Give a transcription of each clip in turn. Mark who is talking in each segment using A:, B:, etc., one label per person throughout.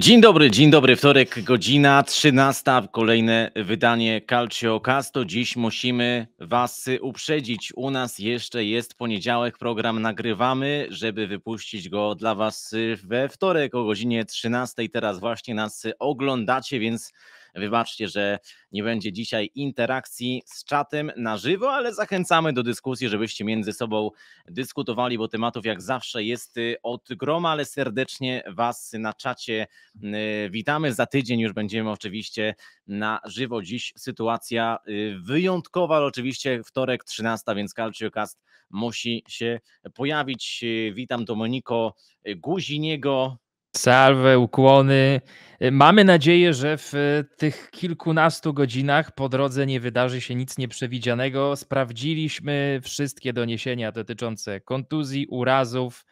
A: Dzień dobry, dzień dobry, wtorek, godzina 13, kolejne wydanie Calcio Casto. Dziś musimy Was uprzedzić. U nas jeszcze jest poniedziałek, program nagrywamy, żeby wypuścić go dla Was we wtorek o godzinie 13. Teraz właśnie nas oglądacie, więc Wybaczcie, że nie będzie dzisiaj interakcji z czatem na żywo, ale zachęcamy do dyskusji, żebyście między sobą dyskutowali, bo tematów jak zawsze jest y, od groma, ale serdecznie Was na czacie y, witamy. Za tydzień już będziemy oczywiście na żywo. Dziś sytuacja y, wyjątkowa, ale oczywiście wtorek 13, więc Calciocast musi się pojawić. Witam Domoniko Guziniego,
B: Salwę, ukłony. Y, mamy nadzieję, że w y, tych kilkunastu godzinach po drodze nie wydarzy się nic nieprzewidzianego. Sprawdziliśmy wszystkie doniesienia dotyczące kontuzji, urazów,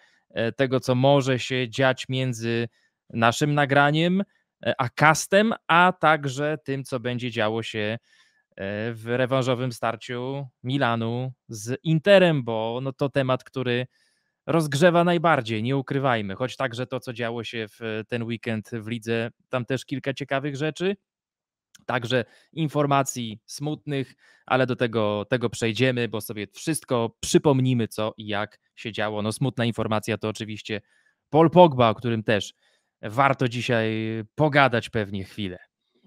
B: y, tego co może się dziać między naszym nagraniem a castem, a także tym, co będzie działo się w rewanżowym starciu Milanu z Interem, bo no to temat, który rozgrzewa najbardziej, nie ukrywajmy, choć także to, co działo się w ten weekend w lidze, tam też kilka ciekawych rzeczy, także informacji smutnych, ale do tego, tego przejdziemy, bo sobie wszystko przypomnimy, co i jak się działo. No smutna informacja to oczywiście Paul Pogba, o którym też warto dzisiaj pogadać pewnie chwilę.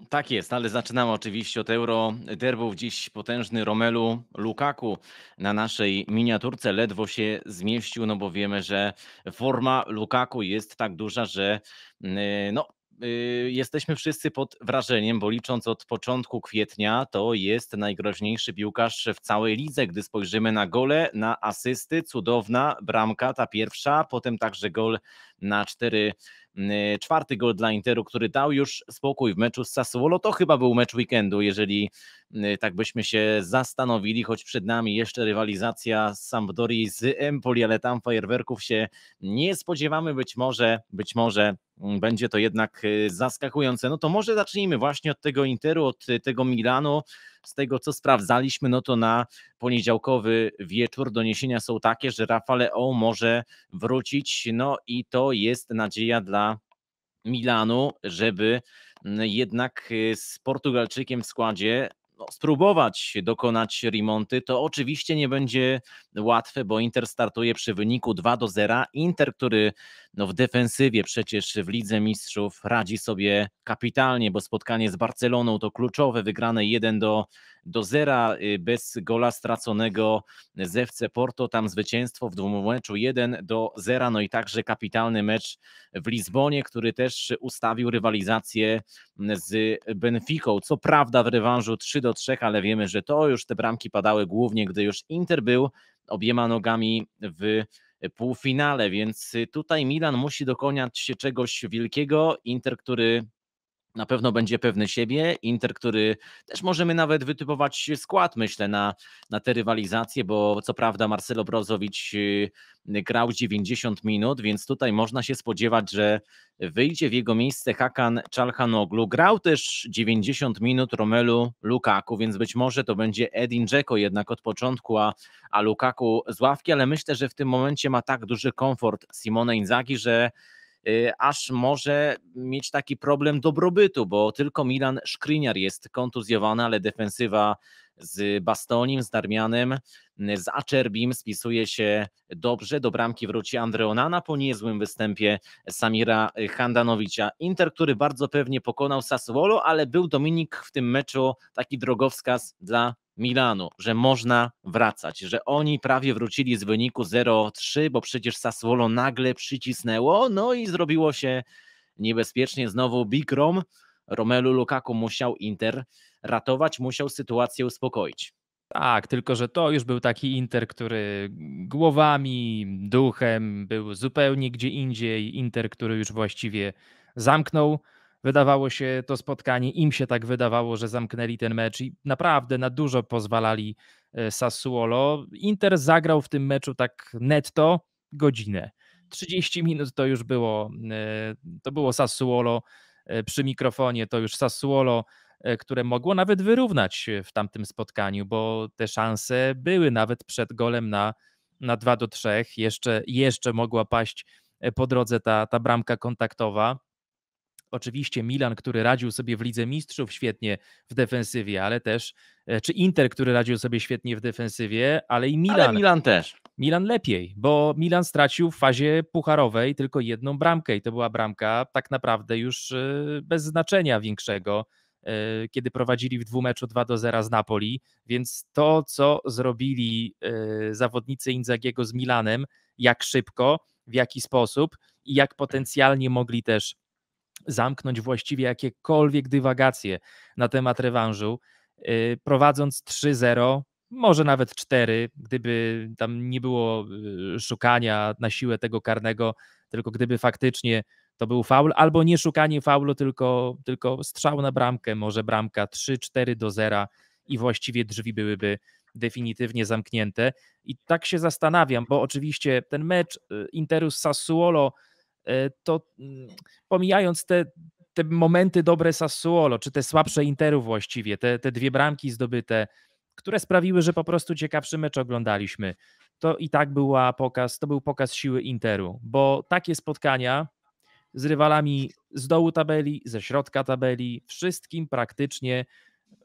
A: Tak jest, ale zaczynamy oczywiście od euro derbów. Dziś potężny Romelu Lukaku na naszej miniaturce ledwo się zmieścił, no bo wiemy, że forma Lukaku jest tak duża, że mm, y, no, y, jesteśmy wszyscy pod wrażeniem, bo licząc od początku kwietnia, to jest najgroźniejszy piłkarz w całej lidze. Gdy spojrzymy na gole, na asysty, cudowna bramka, ta pierwsza, potem także gol na cztery Y, czwarty gol dla Interu, który dał już spokój w meczu z Sassuolo. To chyba był mecz weekendu, jeżeli y, tak byśmy się zastanowili, choć przed nami jeszcze rywalizacja z Sampdorii z Empoli, ale tam fajerwerków się nie spodziewamy. Być może, być może mm, będzie to jednak y, zaskakujące. No to może zacznijmy właśnie od tego Interu, od tego Milanu z tego co sprawdzaliśmy, no to na poniedziałkowy wieczór doniesienia są takie, że o może wrócić, no i to jest nadzieja dla Milanu, żeby mm, jednak y, z Portugalczykiem w składzie no, spróbować dokonać remonty. To oczywiście nie będzie łatwe, bo Inter startuje przy wyniku 2 do 0. Inter, który no w defensywie przecież w Lidze Mistrzów radzi sobie kapitalnie, bo spotkanie z Barceloną to kluczowe, wygrane 1 do, do 0 y, bez gola straconego z FC Porto, tam zwycięstwo w meczu 1 do 0, no i także kapitalny mecz w Lizbonie, który też ustawił rywalizację z Benficą, co prawda w rewanżu 3 do 3, ale wiemy, że to już te bramki padały głównie, gdy już Inter był obiema nogami w półfinale, więc y, tutaj Milan musi dokonać się czegoś wielkiego. Inter, który na pewno będzie pewny siebie. Inter, który też możemy nawet wytypować skład, myślę, na, na te rywalizacje, bo co prawda Marcelo Brozowicz y, grał 90 minut, więc tutaj można się spodziewać, że wyjdzie w jego miejsce Hakan Czalhanoglu. Grał też 90 minut Romelu Lukaku, więc być może to będzie Edin Dzeko jednak od początku, a, a Lukaku z ławki, ale myślę, że w tym momencie ma tak duży komfort Simone Inzaghi, że Y, aż może mieć taki problem dobrobytu, bo tylko Milan Skriniar jest kontuzjowany, ale defensywa z Bastonim, z Darmianem, mm, z Acerbim spisuje się dobrze. Do bramki wróci Andreonana po niezłym występie Samira y, Handanowicza. Inter, który bardzo pewnie pokonał Sassuolo, ale był Dominik w tym meczu taki drogowskaz dla Milanu, że można wracać, że oni prawie wrócili z wyniku 0-3, bo przecież Sassuolo nagle przycisnęło, no i zrobiło się niebezpiecznie. Znowu Big Rom, Romelu Lukaku musiał Inter ratować, musiał
B: sytuację uspokoić. Tak, tylko że to już był taki Inter, który głowami, duchem był zupełnie gdzie indziej. Inter, który już właściwie zamknął. Wydawało się to spotkanie, im się tak wydawało, że zamknęli ten mecz i naprawdę na dużo pozwalali e, Sassuolo. Inter zagrał w tym meczu tak netto godzinę. 30 minut to już było, e, to było Sassuolo e, przy mikrofonie, to już Sassuolo E, które mogło nawet wyrównać w tamtym spotkaniu, bo te szanse były nawet przed golem na, na 2 do 3. Jeszcze, jeszcze mogła paść e, po drodze ta, ta bramka kontaktowa. Oczywiście Milan, który radził sobie w Lidze Mistrzów świetnie w defensywie, ale też, e, czy Inter, który radził sobie świetnie w defensywie, ale i Milan. Ale Milan też. Milan lepiej, bo Milan stracił w fazie pucharowej tylko jedną bramkę i to była bramka tak naprawdę już bez znaczenia większego E, kiedy prowadzili w dwumeczu 2 do 0 z Napoli, więc to, co zrobili e, zawodnicy Inzagiego z Milanem, jak szybko, w jaki sposób i jak potencjalnie mogli też zamknąć właściwie jakiekolwiek dywagacje na temat rewanżu, e, prowadząc 3-0, może nawet 4, gdyby tam nie było szukania na siłę tego karnego, tylko gdyby faktycznie to był faul, albo nie szukanie faulu, tylko, tylko strzał na bramkę, może bramka 3-4 do 0 i właściwie drzwi byłyby definitywnie zamknięte. I tak się zastanawiam, bo oczywiście ten mecz y, Interu z Sassuolo, y, to mm, pomijając te, te momenty dobre Sassuolo, czy te słabsze Interu właściwie, te, te dwie bramki zdobyte, które sprawiły, że po prostu ciekawszy mecz oglądaliśmy, to i tak była pokaz, to był pokaz siły Interu, bo takie spotkania z rywalami z dołu tabeli, ze środka tabeli, wszystkim praktycznie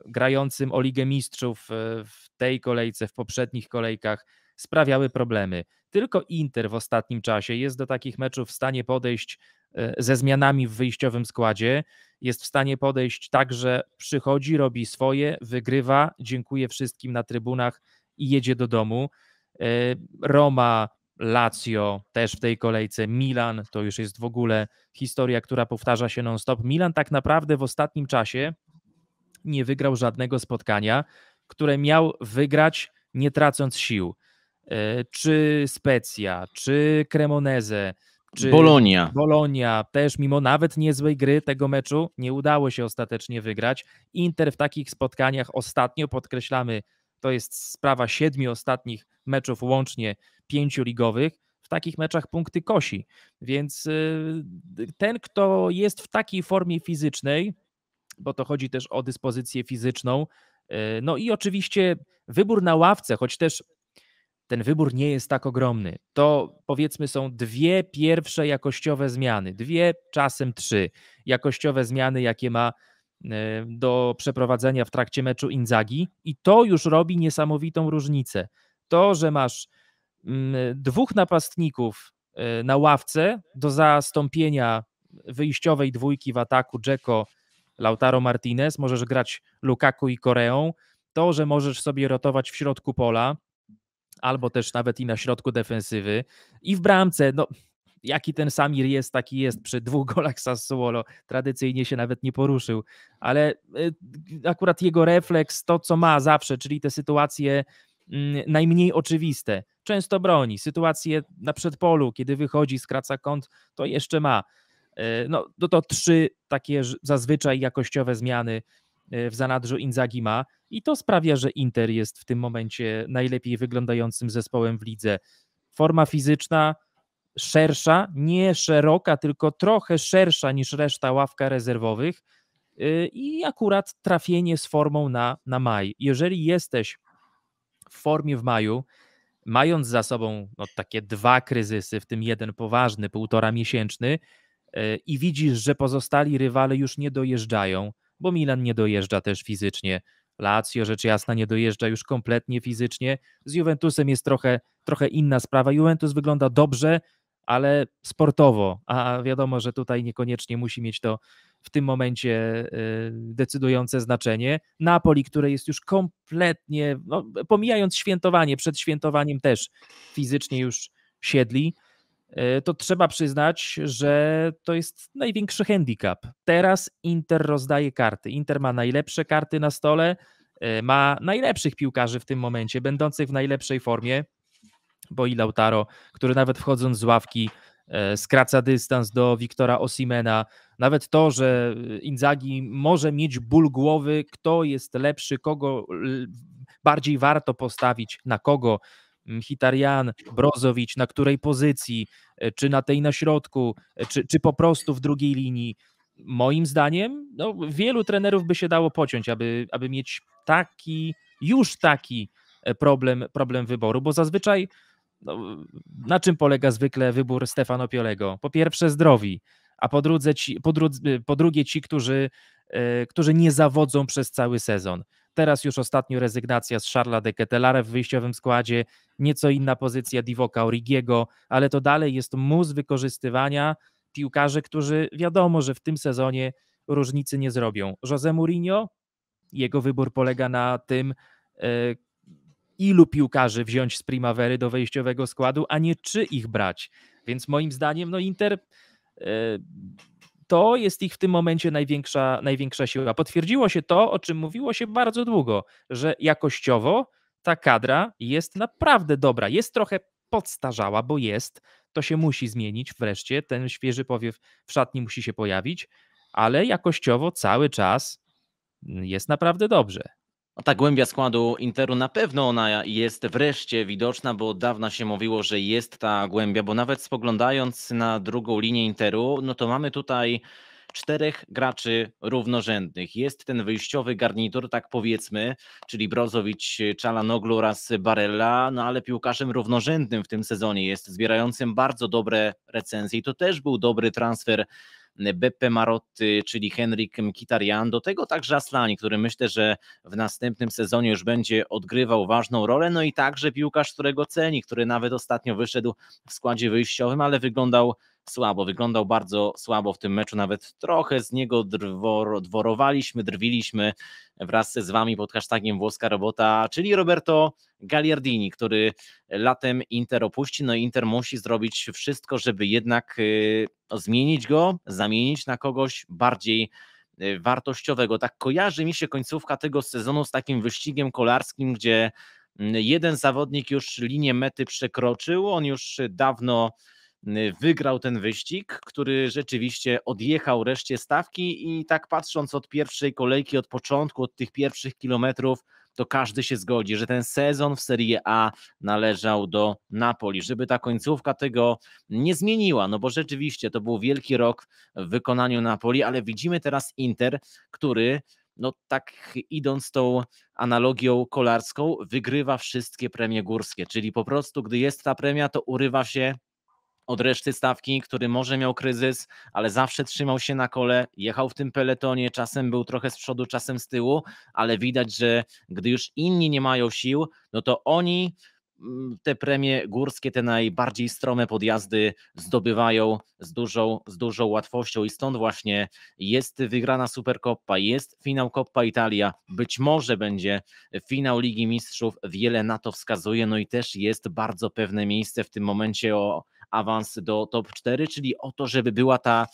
B: grającym o Ligę Mistrzów e, w tej kolejce, w poprzednich kolejkach sprawiały problemy. Tylko Inter w ostatnim czasie jest do takich meczów w stanie podejść e, ze zmianami w wyjściowym składzie, jest w stanie podejść tak, że przychodzi, robi swoje, wygrywa, dziękuję wszystkim na trybunach i jedzie do domu. E, Roma Lazio też w tej kolejce, Milan to już jest w ogóle historia, która powtarza się non-stop. Milan tak naprawdę w ostatnim czasie nie wygrał żadnego spotkania, które miał wygrać nie tracąc sił. E, czy Specja, czy Cremonese, czy Bolonia. Bolonia też mimo nawet niezłej gry tego meczu nie udało się ostatecznie wygrać. Inter w takich spotkaniach ostatnio podkreślamy, to jest sprawa siedmiu ostatnich meczów łącznie pięciu ligowych, w takich meczach punkty kosi. Więc y, ten, kto jest w takiej formie fizycznej, bo to chodzi też o dyspozycję fizyczną, y, no i oczywiście wybór na ławce, choć też ten wybór nie jest tak ogromny. To powiedzmy są dwie pierwsze jakościowe zmiany, dwie, czasem trzy jakościowe zmiany, jakie ma y, do przeprowadzenia w trakcie meczu Inzagi i to już robi niesamowitą różnicę. To, że masz dwóch napastników e, na ławce do zastąpienia wyjściowej dwójki w ataku Dzeko, Lautaro Martinez, możesz grać Lukaku i Koreą, to, że możesz sobie rotować w środku pola, albo też nawet i na środku defensywy i w bramce, no jaki ten Samir jest, taki jest przy dwóch golach Sassuolo, tradycyjnie się nawet nie poruszył, ale e, akurat jego refleks, to co ma zawsze, czyli te sytuacje Mm, najmniej oczywiste. Często broni. Sytuacje na przedpolu, kiedy wychodzi, skraca kąt, to jeszcze ma. E, no, to, no to trzy takie zazwyczaj jakościowe zmiany e, w zanadrzu Inzagi ma i to sprawia, że Inter jest w tym momencie najlepiej wyglądającym zespołem w lidze. Forma fizyczna szersza, nie szeroka, tylko trochę szersza niż reszta ławka rezerwowych e, i akurat trafienie z formą na, na maj. Jeżeli jesteś w formie w maju, mając za sobą no, takie dwa kryzysy, w tym jeden poważny, półtora miesięczny, e, i widzisz, że pozostali rywale już nie dojeżdżają, bo Milan nie dojeżdża też fizycznie. Lazio rzecz jasna nie dojeżdża już kompletnie fizycznie. Z Juventusem jest trochę, trochę inna sprawa. Juventus wygląda dobrze, ale sportowo, a wiadomo, że tutaj niekoniecznie musi mieć to w tym momencie y, decydujące znaczenie. Napoli, które jest już kompletnie, no, pomijając świętowanie, przed świętowaniem też fizycznie już siedli, y, to trzeba przyznać, że to jest największy handicap. Teraz Inter rozdaje karty. Inter ma najlepsze karty na stole, y, ma najlepszych piłkarzy w tym momencie, będących w najlepszej formie bo i Lautaro, który nawet wchodząc z ławki E, skraca dystans do Wiktora Osimena. Nawet to, że e, Inzagi może mieć ból głowy, kto jest lepszy, kogo bardziej warto postawić, na kogo. Hitarian, Brozowicz, na której pozycji, e, czy na tej na środku, czy, czy po prostu w drugiej linii. Moim zdaniem, no, wielu trenerów by się dało pociąć, aby, aby mieć taki, już taki problem, problem wyboru, bo zazwyczaj no, na czym polega zwykle wybór Stefano Piolego? Po pierwsze zdrowi, a po, drudze ci, po, po drugie ci, którzy, e, którzy nie zawodzą przez cały sezon. Teraz już ostatnio rezygnacja z Charlesa de Ketelare w wyjściowym składzie, nieco inna pozycja Divoka Origiego, ale to dalej jest mus wykorzystywania piłkarzy, którzy wiadomo, że w tym sezonie różnicy nie zrobią. Jose Mourinho, jego wybór polega na tym, e, ilu piłkarzy wziąć z Primavery do wejściowego składu, a nie czy ich brać. Więc moim zdaniem no Inter e, to jest ich w tym momencie największa, największa siła. Potwierdziło się to, o czym mówiło się bardzo długo, że jakościowo ta kadra jest naprawdę dobra. Jest trochę podstarzała, bo jest. To się musi zmienić wreszcie. Ten świeży powiew w szatni musi się pojawić, ale jakościowo cały czas jest naprawdę dobrze. No ta
A: głębia składu Interu na pewno ona jest wreszcie widoczna, bo od dawna się mówiło, że jest ta głębia, bo nawet spoglądając na drugą linię Interu, no to mamy tutaj czterech graczy równorzędnych. Jest ten wyjściowy garnitur, tak powiedzmy, czyli Brozowicz, Czalanoglu oraz Barella, no ale piłkarzem równorzędnym w tym sezonie jest, zbierającym bardzo dobre recenzje i to też był dobry transfer Beppe Marotti, czyli Henrik Mkhitaryan, do tego także Aslani, który myślę, że w następnym sezonie już będzie odgrywał ważną rolę, no i także piłkarz, którego ceni, który nawet ostatnio wyszedł w składzie wyjściowym, ale wyglądał słabo. Wyglądał bardzo słabo w tym meczu, nawet trochę z niego drwor, dworowaliśmy, drwiliśmy wraz z Wami pod hashtagiem włoska robota, czyli Roberto Gagliardini, który latem Inter opuści. No i Inter musi zrobić wszystko, żeby jednak y, no, zmienić go, zamienić na kogoś bardziej y, wartościowego. Tak kojarzy mi się końcówka tego sezonu z takim wyścigiem kolarskim, gdzie mm, jeden zawodnik już linię mety przekroczył, on już dawno Y, wygrał ten wyścig, który rzeczywiście odjechał reszcie stawki i tak patrząc od pierwszej kolejki, od początku, od tych pierwszych kilometrów, to każdy się zgodzi, że ten sezon w Serie A należał do Napoli, żeby ta końcówka tego nie zmieniła, no bo rzeczywiście to był wielki rok w wykonaniu Napoli, ale widzimy teraz Inter, który no tak idąc tą analogią kolarską, wygrywa wszystkie premie górskie, czyli po prostu gdy jest ta premia, to urywa się od reszty stawki, który może miał kryzys, ale zawsze trzymał się na kole, jechał w tym peletonie, czasem był trochę z przodu, czasem z tyłu, ale widać, że gdy już inni nie mają sił, no to oni mm, te premie górskie, te najbardziej strome podjazdy zdobywają z dużą, z dużą łatwością i stąd właśnie jest wygrana Superkoppa, jest finał Coppa Italia, być może będzie finał Ligi Mistrzów, wiele na to wskazuje, no i też jest bardzo pewne miejsce w tym momencie o awans do top 4, czyli o to, żeby była ta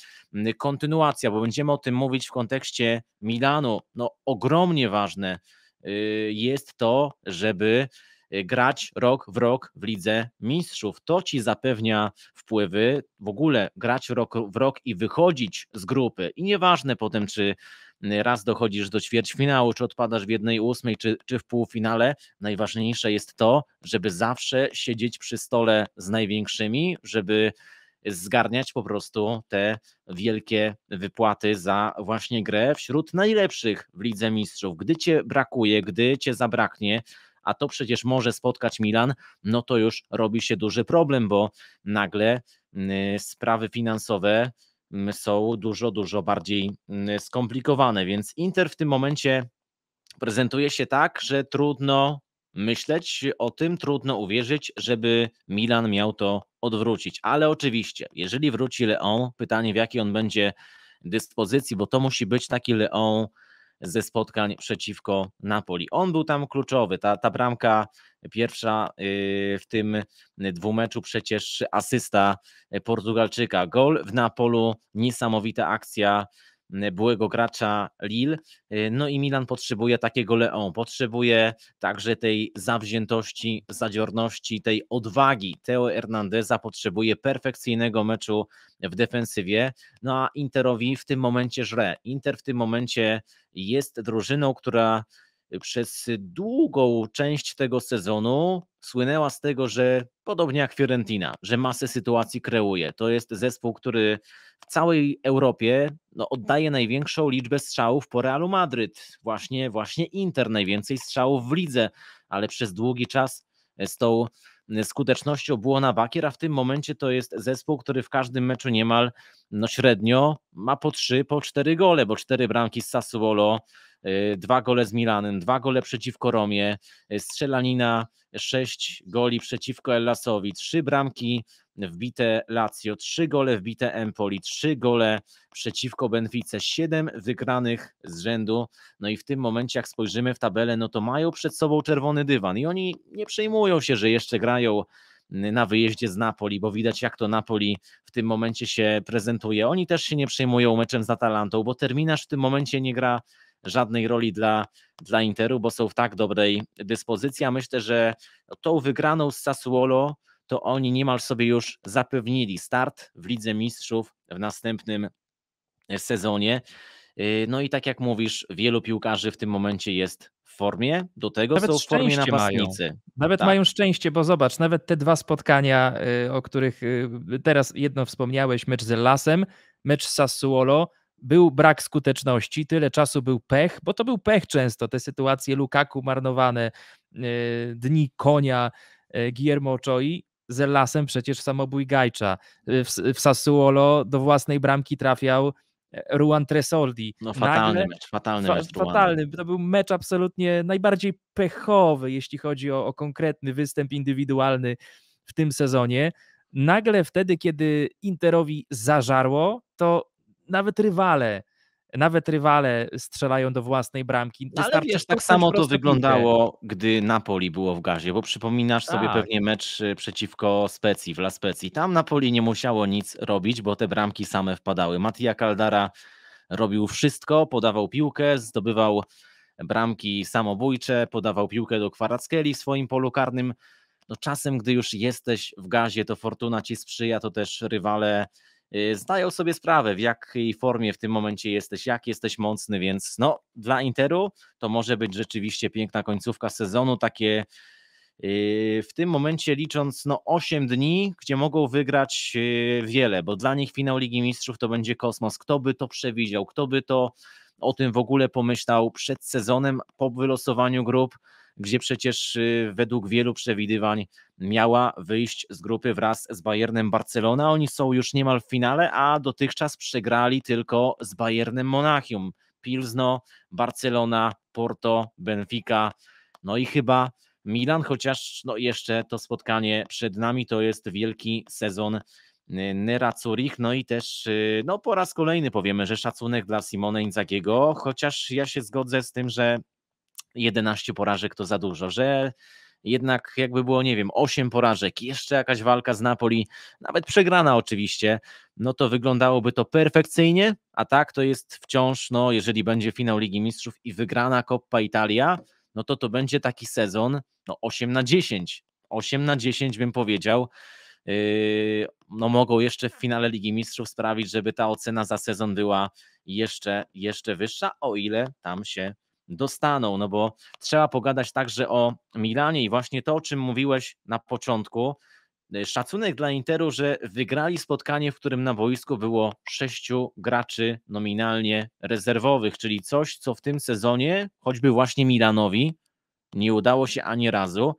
A: kontynuacja, bo będziemy o tym mówić w kontekście Milanu. No, ogromnie ważne y, jest to, żeby y, grać rok w rok w Lidze Mistrzów. To ci zapewnia wpływy, w ogóle grać rok w rok i wychodzić z grupy. I nieważne potem, czy raz dochodzisz do ćwierćfinału, czy odpadasz w jednej ósmej, czy, czy w półfinale, najważniejsze jest to, żeby zawsze siedzieć przy stole z największymi, żeby zgarniać po prostu te wielkie wypłaty za właśnie grę wśród najlepszych w Lidze Mistrzów. Gdy cię brakuje, gdy cię zabraknie, a to przecież może spotkać Milan, no to już robi się duży problem, bo nagle y, sprawy finansowe są dużo, dużo bardziej skomplikowane. Więc Inter w tym momencie prezentuje się tak, że trudno myśleć o tym, trudno uwierzyć, żeby Milan miał to odwrócić. Ale oczywiście, jeżeli wróci Leon, pytanie w jakiej on będzie dyspozycji, bo to musi być taki Leon ze spotkań przeciwko Napoli. On był tam kluczowy, ta, ta bramka pierwsza y, w tym dwumeczu, przecież asysta Portugalczyka. Gol w Napolu, niesamowita akcja Y, byłego gracza Lille. Y, no i Milan potrzebuje takiego Leon, potrzebuje także tej zawziętości, zadziorności, tej odwagi. Teo Hernandeza potrzebuje perfekcyjnego meczu w defensywie, no a Interowi w tym momencie żre. Inter w tym momencie jest drużyną, która przez długą część tego sezonu słynęła z tego, że podobnie jak Fiorentina, że masę sytuacji kreuje. To jest zespół, który w całej Europie no, oddaje największą liczbę strzałów po Realu Madryt. Właśnie, właśnie Inter najwięcej strzałów w lidze, ale przez długi czas e, z tą e, skutecznością było na bakier, a w tym momencie to jest zespół, który w każdym meczu niemal no średnio ma po trzy, po cztery gole, bo cztery bramki z Sassuolo, Y, dwa gole z Milanem, dwa gole przeciwko Romie, y, strzelanina, sześć goli przeciwko Ellasowi, trzy bramki wbite Lazio, trzy gole wbite Empoli, trzy gole przeciwko Benfice, siedem wygranych z rzędu. No i w tym momencie, jak spojrzymy w tabelę, no to mają przed sobą czerwony dywan i oni nie przejmują się, że jeszcze grają y, na wyjeździe z Napoli, bo widać jak to Napoli w tym momencie się prezentuje. Oni też się nie przejmują meczem z Atalantą, bo terminarz w tym momencie nie gra żadnej roli dla, dla Interu, bo są w tak dobrej dyspozycji, a myślę, że tą wygraną z Sassuolo to oni niemal sobie już zapewnili start w Lidze Mistrzów w następnym e, sezonie. E, no i tak jak mówisz, wielu piłkarzy w tym momencie jest w formie, do tego nawet są w formie napastnicy. Mają. Nawet tak. mają
B: szczęście, bo zobacz, nawet te dwa spotkania, e, o których teraz jedno wspomniałeś, mecz z Lasem, mecz z Sassuolo, był brak skuteczności, tyle czasu był pech, bo to był pech często, te sytuacje Lukaku marnowane, e, dni konia e, Guillermo Oczoi, z Lasem przecież samobój Gajcza, e, w, w Sassuolo do własnej bramki trafiał Ruan Tresoldi. No fatalny Nagle, mecz, fatalny fa, mecz. Ruan. Fatalny, to był mecz absolutnie najbardziej pechowy, jeśli chodzi o, o konkretny występ indywidualny w tym sezonie. Nagle wtedy, kiedy Interowi zażarło, to nawet rywale nawet rywale strzelają do własnej bramki. No, ale wiesz, tak samo to wyglądało,
A: gdy Napoli było w gazie, bo przypominasz tak. sobie pewnie mecz y, przeciwko Specji, w La Specji. Tam Napoli nie musiało nic robić, bo te bramki same wpadały. Mattia Caldara robił wszystko, podawał piłkę, zdobywał bramki samobójcze, podawał piłkę do Kwarackeli w swoim polu karnym. No czasem, gdy już jesteś w gazie, to fortuna ci sprzyja, to też rywale Y, zdają sobie sprawę, w jakiej formie w tym momencie jesteś, jak jesteś mocny, więc no, dla Interu to może być rzeczywiście piękna końcówka sezonu, takie y, w tym momencie licząc no 8 dni, gdzie mogą wygrać y, wiele, bo dla nich finał Ligi Mistrzów to będzie kosmos. Kto by to przewidział, kto by to o tym w ogóle pomyślał przed sezonem po wylosowaniu grup gdzie przecież y, według wielu przewidywań miała wyjść z grupy wraz z Bayernem Barcelona. Oni są już niemal w finale, a dotychczas przegrali tylko z Bayernem Monachium. Pilzno, Barcelona, Porto, Benfica, no i chyba Milan, chociaż no jeszcze to spotkanie przed nami to jest wielki sezon y, Zurich. no i też y, no po raz kolejny powiemy, że szacunek dla Simone Inzagiego, chociaż ja się zgodzę z tym, że 11 porażek to za dużo, że jednak jakby było, nie wiem, 8 porażek, jeszcze jakaś walka z Napoli, nawet przegrana oczywiście, no to wyglądałoby to perfekcyjnie, a tak to jest wciąż, no jeżeli będzie finał Ligi Mistrzów i wygrana Coppa Italia, no to to będzie taki sezon, no 8 na 10, 8 na 10 bym powiedział, yy, no mogą jeszcze w finale Ligi Mistrzów sprawić, żeby ta ocena za sezon była jeszcze, jeszcze wyższa, o ile tam się dostaną, no bo trzeba pogadać także o Milanie i właśnie to, o czym mówiłeś na początku. E, szacunek dla Interu, że wygrali spotkanie, w którym na boisku było sześciu graczy nominalnie rezerwowych, czyli coś, co w tym sezonie, choćby właśnie Milanowi, nie udało się ani razu.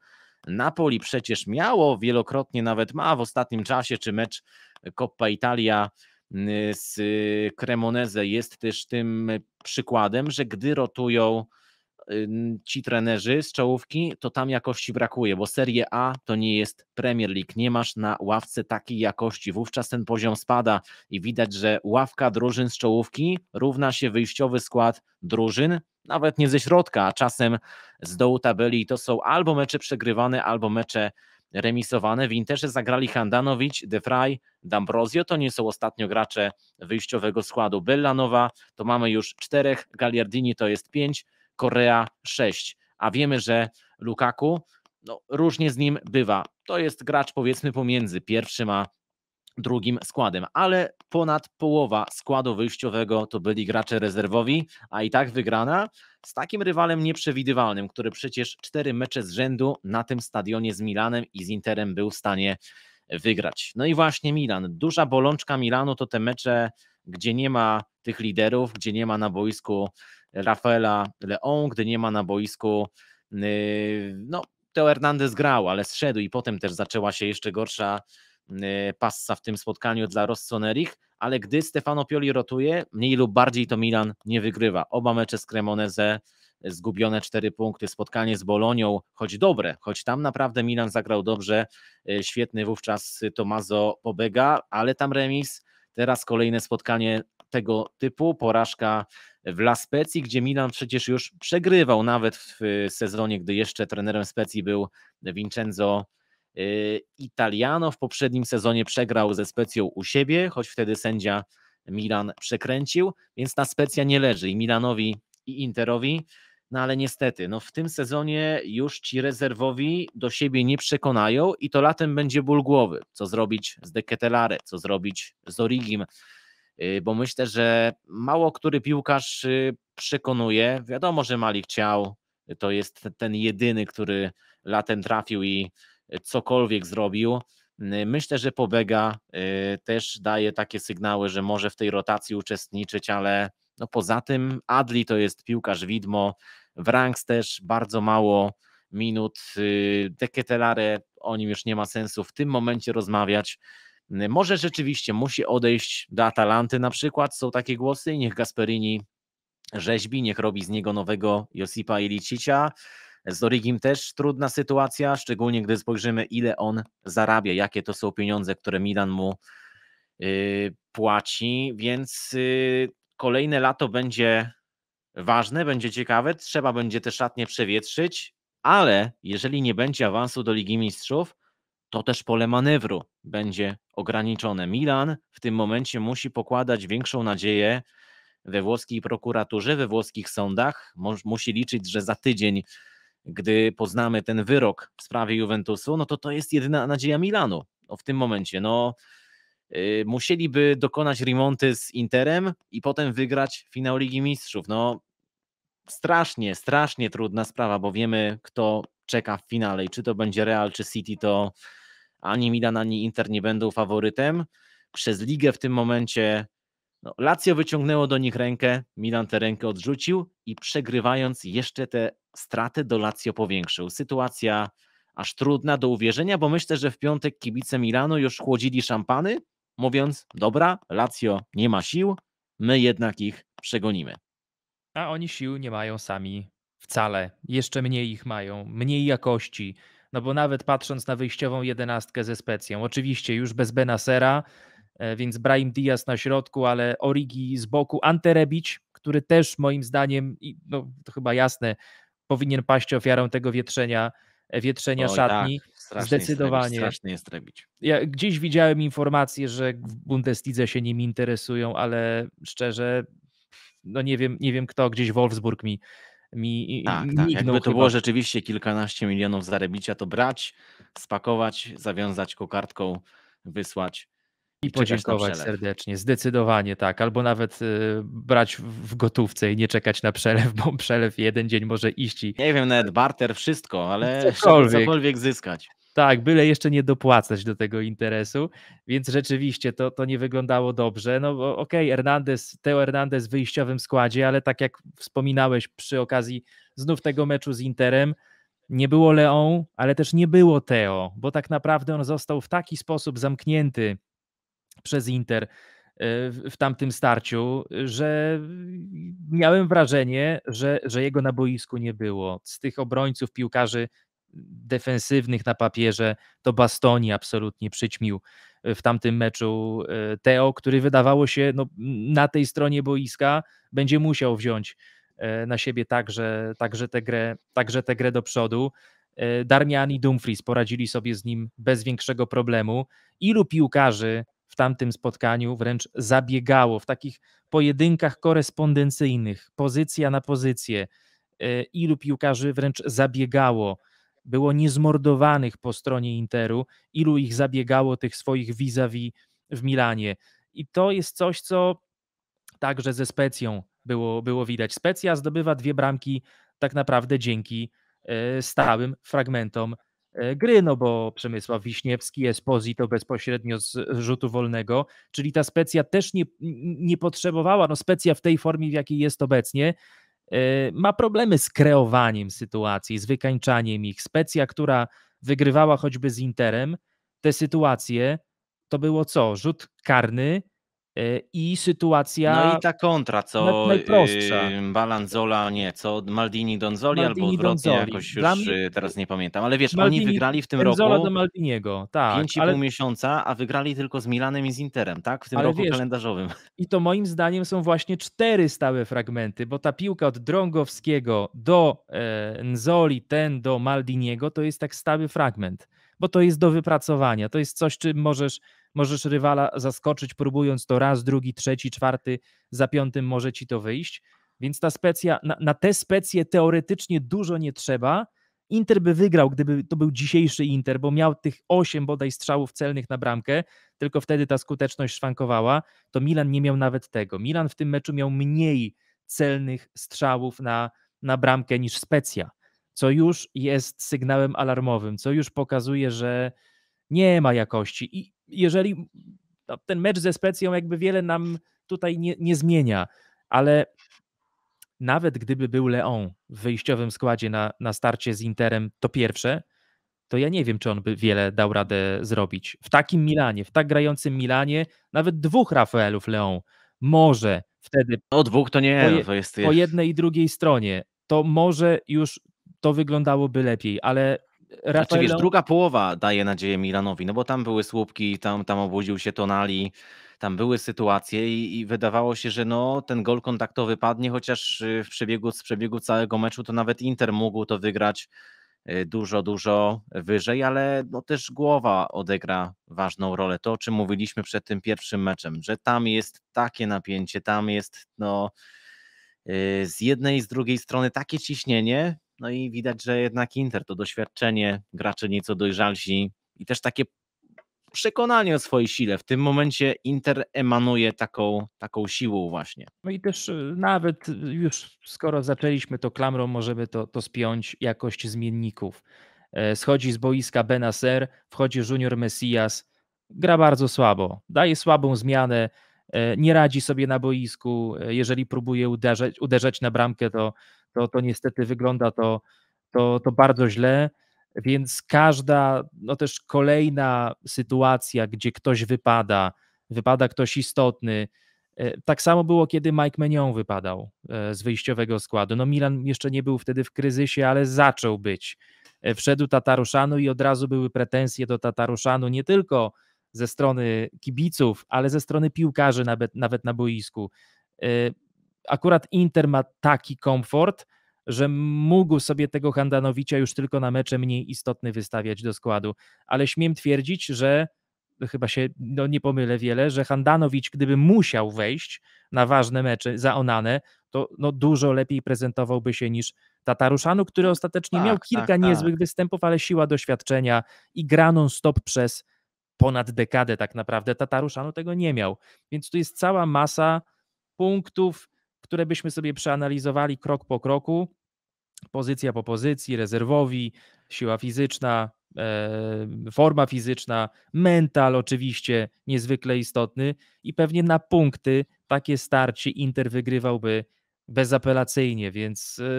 A: Napoli przecież miało wielokrotnie, nawet ma w ostatnim czasie, czy mecz Coppa Italia Y, z y, Cremoneze jest też tym y, przykładem, że gdy rotują ci trenerzy z czołówki, to tam jakości brakuje, bo Serie A to nie jest Premier League. Nie masz na ławce takiej jakości. Wówczas ten poziom spada i widać, że ławka drużyn z czołówki równa się wyjściowy skład drużyn, nawet nie ze środka, a czasem z dołu tabeli. to są albo mecze przegrywane, albo mecze remisowane. W Interze zagrali Handanowicz, De Frey, D'Ambrosio. To nie są ostatnio gracze wyjściowego składu Bellanowa. To mamy już czterech, Gagliardini to jest pięć, Korea sześć. A wiemy, że Lukaku no, różnie z nim bywa. To jest gracz powiedzmy pomiędzy pierwszym a drugim składem, ale ponad połowa składu wyjściowego to byli gracze rezerwowi, a i tak wygrana z takim rywalem nieprzewidywalnym, który przecież cztery mecze z rzędu na tym stadionie z Milanem i z Interem był w stanie wygrać. No i właśnie Milan. Duża bolączka Milanu to te mecze, gdzie nie ma tych liderów, gdzie nie ma na boisku Rafaela Leon, gdy nie ma na boisku yy, no, Teo Hernandez grał, ale zszedł i potem też zaczęła się jeszcze gorsza Y, passa w tym spotkaniu dla Rossonerich, ale gdy Stefano Pioli rotuje, mniej lub bardziej to Milan nie wygrywa. Oba mecze z Cremoneze y, zgubione cztery punkty, spotkanie z Bolonią, choć dobre, choć tam naprawdę Milan zagrał dobrze, y, świetny wówczas Tomazo Pobega, ale tam remis, teraz kolejne spotkanie tego typu, porażka w La Specji, gdzie Milan przecież już przegrywał nawet w sezonie, gdy jeszcze trenerem Specji był Vincenzo Y, Italiano w poprzednim sezonie przegrał ze Specją u siebie, choć wtedy sędzia Milan przekręcił, więc ta Specja nie leży i Milanowi i Interowi, no ale niestety, no w tym sezonie już ci rezerwowi do siebie nie przekonają i to latem będzie ból głowy, co zrobić z Deketelare, co zrobić z Origim, y, bo myślę, że mało który piłkarz y, przekonuje, wiadomo, że Mali chciał, to jest ten jedyny, który latem trafił i cokolwiek zrobił. Myślę, że Pobega y, też daje takie sygnały, że może w tej rotacji uczestniczyć, ale no poza tym Adli to jest piłkarz widmo, Wranks też bardzo mało minut, Deketelare y, o nim już nie ma sensu w tym momencie rozmawiać. Może rzeczywiście musi odejść do Atalanty na przykład, są takie głosy, niech Gasperini rzeźbi, niech robi z niego nowego Josipa Ilicicia, z Origim też trudna sytuacja, szczególnie gdy spojrzymy, ile on zarabia, jakie to są pieniądze, które Milan mu y, płaci, więc y, kolejne lato będzie ważne, będzie ciekawe, trzeba będzie te szatnie przewietrzyć, ale jeżeli nie będzie awansu do Ligi Mistrzów, to też pole manewru będzie ograniczone. Milan w tym momencie musi pokładać większą nadzieję we włoskiej prokuraturze, we włoskich sądach. Musi liczyć, że za tydzień gdy poznamy ten wyrok w sprawie Juventusu, no to to jest jedyna nadzieja Milanu no, w tym momencie. No, yy, musieliby dokonać remonty z Interem i potem wygrać finał Ligi Mistrzów. No, strasznie, strasznie trudna sprawa, bo wiemy, kto czeka w finale i czy to będzie Real, czy City, to ani Milan, ani Inter nie będą faworytem. Przez ligę w tym momencie no, Lazio wyciągnęło do nich rękę, Milan tę rękę odrzucił i przegrywając jeszcze tę straty do Lazio powiększył. Sytuacja aż trudna do uwierzenia, bo myślę, że w piątek kibice Milanu już chłodzili szampany, mówiąc: Dobra, Lazio nie ma sił, my jednak ich przegonimy.
B: A oni sił nie mają sami wcale. Jeszcze mniej ich mają, mniej jakości. No bo nawet patrząc na wyjściową jedenastkę ze specją, oczywiście już bez Benasera, e, więc Brahim Diaz na środku, ale Origi z boku, Anterebić, który też moim zdaniem, no to chyba jasne, powinien paść ofiarą tego wietrzenia, e, wietrzenia o, tak. szatni. Tak. Strasznie Zdecydowanie. Jest strasznie jest rebić. Ja gdzieś widziałem informację, że w Bundeslidze się nim interesują, ale szczerze, no nie wiem, nie wiem kto, gdzieś Wolfsburg mi mi Tak, tak. Jakby to było
A: rzeczywiście kilkanaście milionów zarebicia, to brać, spakować, zawiązać kokardką,
B: wysłać i podziękować serdecznie, zdecydowanie tak. Albo nawet y, brać w gotówce i nie czekać na przelew, bo przelew jeden dzień może iść i... Nie wiem, nawet barter, wszystko, ale cokolwiek, cokolwiek zyskać. Tak, byle jeszcze nie dopłacać do tego interesu, więc rzeczywiście to, to nie wyglądało dobrze. No okej, okay, Hernandez, Teo Hernandez w wyjściowym składzie, ale tak jak wspominałeś przy okazji znów tego meczu z Interem, nie było Leon, ale też nie było Teo, bo tak naprawdę on został w taki sposób zamknięty przez Inter e, w tamtym starciu, że miałem wrażenie, że, że jego na boisku nie było. Z tych obrońców, piłkarzy defensywnych na papierze, to Bastoni absolutnie przyćmił e, w tamtym meczu e, Teo, który wydawało się no, na tej stronie boiska będzie musiał wziąć na siebie także, także, tę, grę, także tę grę do przodu. Darmian i Dumfries poradzili sobie z nim bez większego problemu. Ilu piłkarzy tamtym spotkaniu wręcz zabiegało w takich pojedynkach korespondencyjnych, pozycja na pozycję. E, ilu piłkarzy wręcz zabiegało, było niezmordowanych po stronie Interu, ilu ich zabiegało tych swoich vis-a-vis w Milanie. I to jest coś, co także ze specją było, było widać. Specja zdobywa dwie bramki tak naprawdę dzięki e, stałym fragmentom E, gry, no bo Przemysław Wiśniewski, Esposito bezpośrednio z rzutu wolnego, czyli ta specja też nie, nie potrzebowała, no specja w tej formie, w jakiej jest obecnie, e, ma problemy z kreowaniem sytuacji, z wykańczaniem ich. Specja, która wygrywała choćby z Interem, te sytuacje to było co? Rzut karny E, i sytuacja. No i ta kontra, co najprostsza.
A: Y, Balanzola, nie, co Maldini Donzoli Maldini, albo odwrotnie, Donzoli. jakoś już y, teraz nie pamiętam, ale wiesz, Maldini, oni wygrali w tym Donzola roku. do
B: Maldiniego, tak. 5,5 ale... miesiąca, a wygrali tylko z Milanem i z Interem, tak? W tym ale roku wiesz, kalendarzowym. I to moim zdaniem są właśnie cztery stałe fragmenty, bo ta piłka od Drągowskiego do e, Nzoli, ten do Maldiniego, to jest tak stały fragment bo to jest do wypracowania. To jest coś, czym możesz, możesz rywala zaskoczyć, próbując to raz, drugi, trzeci, czwarty, za piątym może ci to wyjść. Więc ta specja, na, na te specje teoretycznie dużo nie trzeba. Inter by wygrał, gdyby to był dzisiejszy Inter, bo miał tych osiem bodaj strzałów celnych na bramkę, tylko wtedy ta skuteczność szwankowała, to Milan nie miał nawet tego. Milan w tym meczu miał mniej celnych strzałów na, na bramkę niż Specja co już jest sygnałem alarmowym, co już pokazuje, że nie ma jakości. I jeżeli no, ten mecz ze Specją jakby wiele nam tutaj nie, nie zmienia, ale nawet gdyby był Leon w wyjściowym składzie na, na starcie z Interem, to pierwsze, to ja nie wiem, czy on by wiele dał radę zrobić. W takim Milanie, w tak grającym Milanie, nawet dwóch Rafaelów Leon może wtedy. O no, dwóch to nie, po, no jest... po jednej i drugiej stronie, to może już to wyglądałoby lepiej, ale raczej... Znaczy, druga
A: połowa daje nadzieję Milanowi, no bo tam były słupki, tam, tam obudził się Tonali, tam były sytuacje i, i, wydawało się, że no, ten gol kontaktowy padnie, chociaż y, w przebiegu, z przebiegu całego meczu to nawet Inter mógł to wygrać y, dużo, dużo wyżej, ale no też głowa odegra ważną rolę. To, o czym mówiliśmy przed tym pierwszym meczem, że tam jest takie napięcie, tam jest no, y, z jednej i z drugiej strony takie ciśnienie, no i widać, że jednak Inter to doświadczenie, gracze nieco dojrzalsi i też takie przekonanie o swojej sile. W tym momencie Inter emanuje taką, taką siłą właśnie.
B: No i też y, nawet już skoro zaczęliśmy to klamrą, możemy to, to spiąć jakość zmienników. E, schodzi z boiska Benacer, wchodzi Junior Messias, gra bardzo słabo, daje słabą zmianę, e, nie radzi sobie na boisku, e, jeżeli próbuje uderzać, uderzać na bramkę, to to, to niestety wygląda to, to, to bardzo źle. Więc każda, no też kolejna sytuacja, gdzie ktoś wypada, wypada ktoś istotny. E, tak samo było, kiedy Mike Menion wypadał e, z wyjściowego składu. No Milan jeszcze nie był wtedy w kryzysie, ale zaczął być. E, wszedł Tataruszanu i od razu były pretensje do Tataruszanu nie tylko ze strony kibiców, ale ze strony piłkarzy nawet, nawet na boisku akurat Inter ma taki komfort, że mógł sobie tego Handanowicia już tylko na mecze mniej istotne wystawiać do składu, ale śmiem twierdzić, że chyba się no, nie pomylę wiele, że Handanowicz, gdyby musiał wejść na ważne mecze za Onane, to no, dużo lepiej prezentowałby się niż Tataruszanu, który ostatecznie tak, miał kilka tak, tak. niezłych tak. występów, ale siła doświadczenia i graną stop przez ponad dekadę tak naprawdę. Tataruszanu tego nie miał. Więc tu jest cała masa punktów, które byśmy sobie przeanalizowali krok po kroku, pozycja po pozycji, rezerwowi, siła fizyczna, e, forma fizyczna, mental oczywiście niezwykle istotny i pewnie na punkty takie starcie Inter wygrywałby bezapelacyjnie, więc e,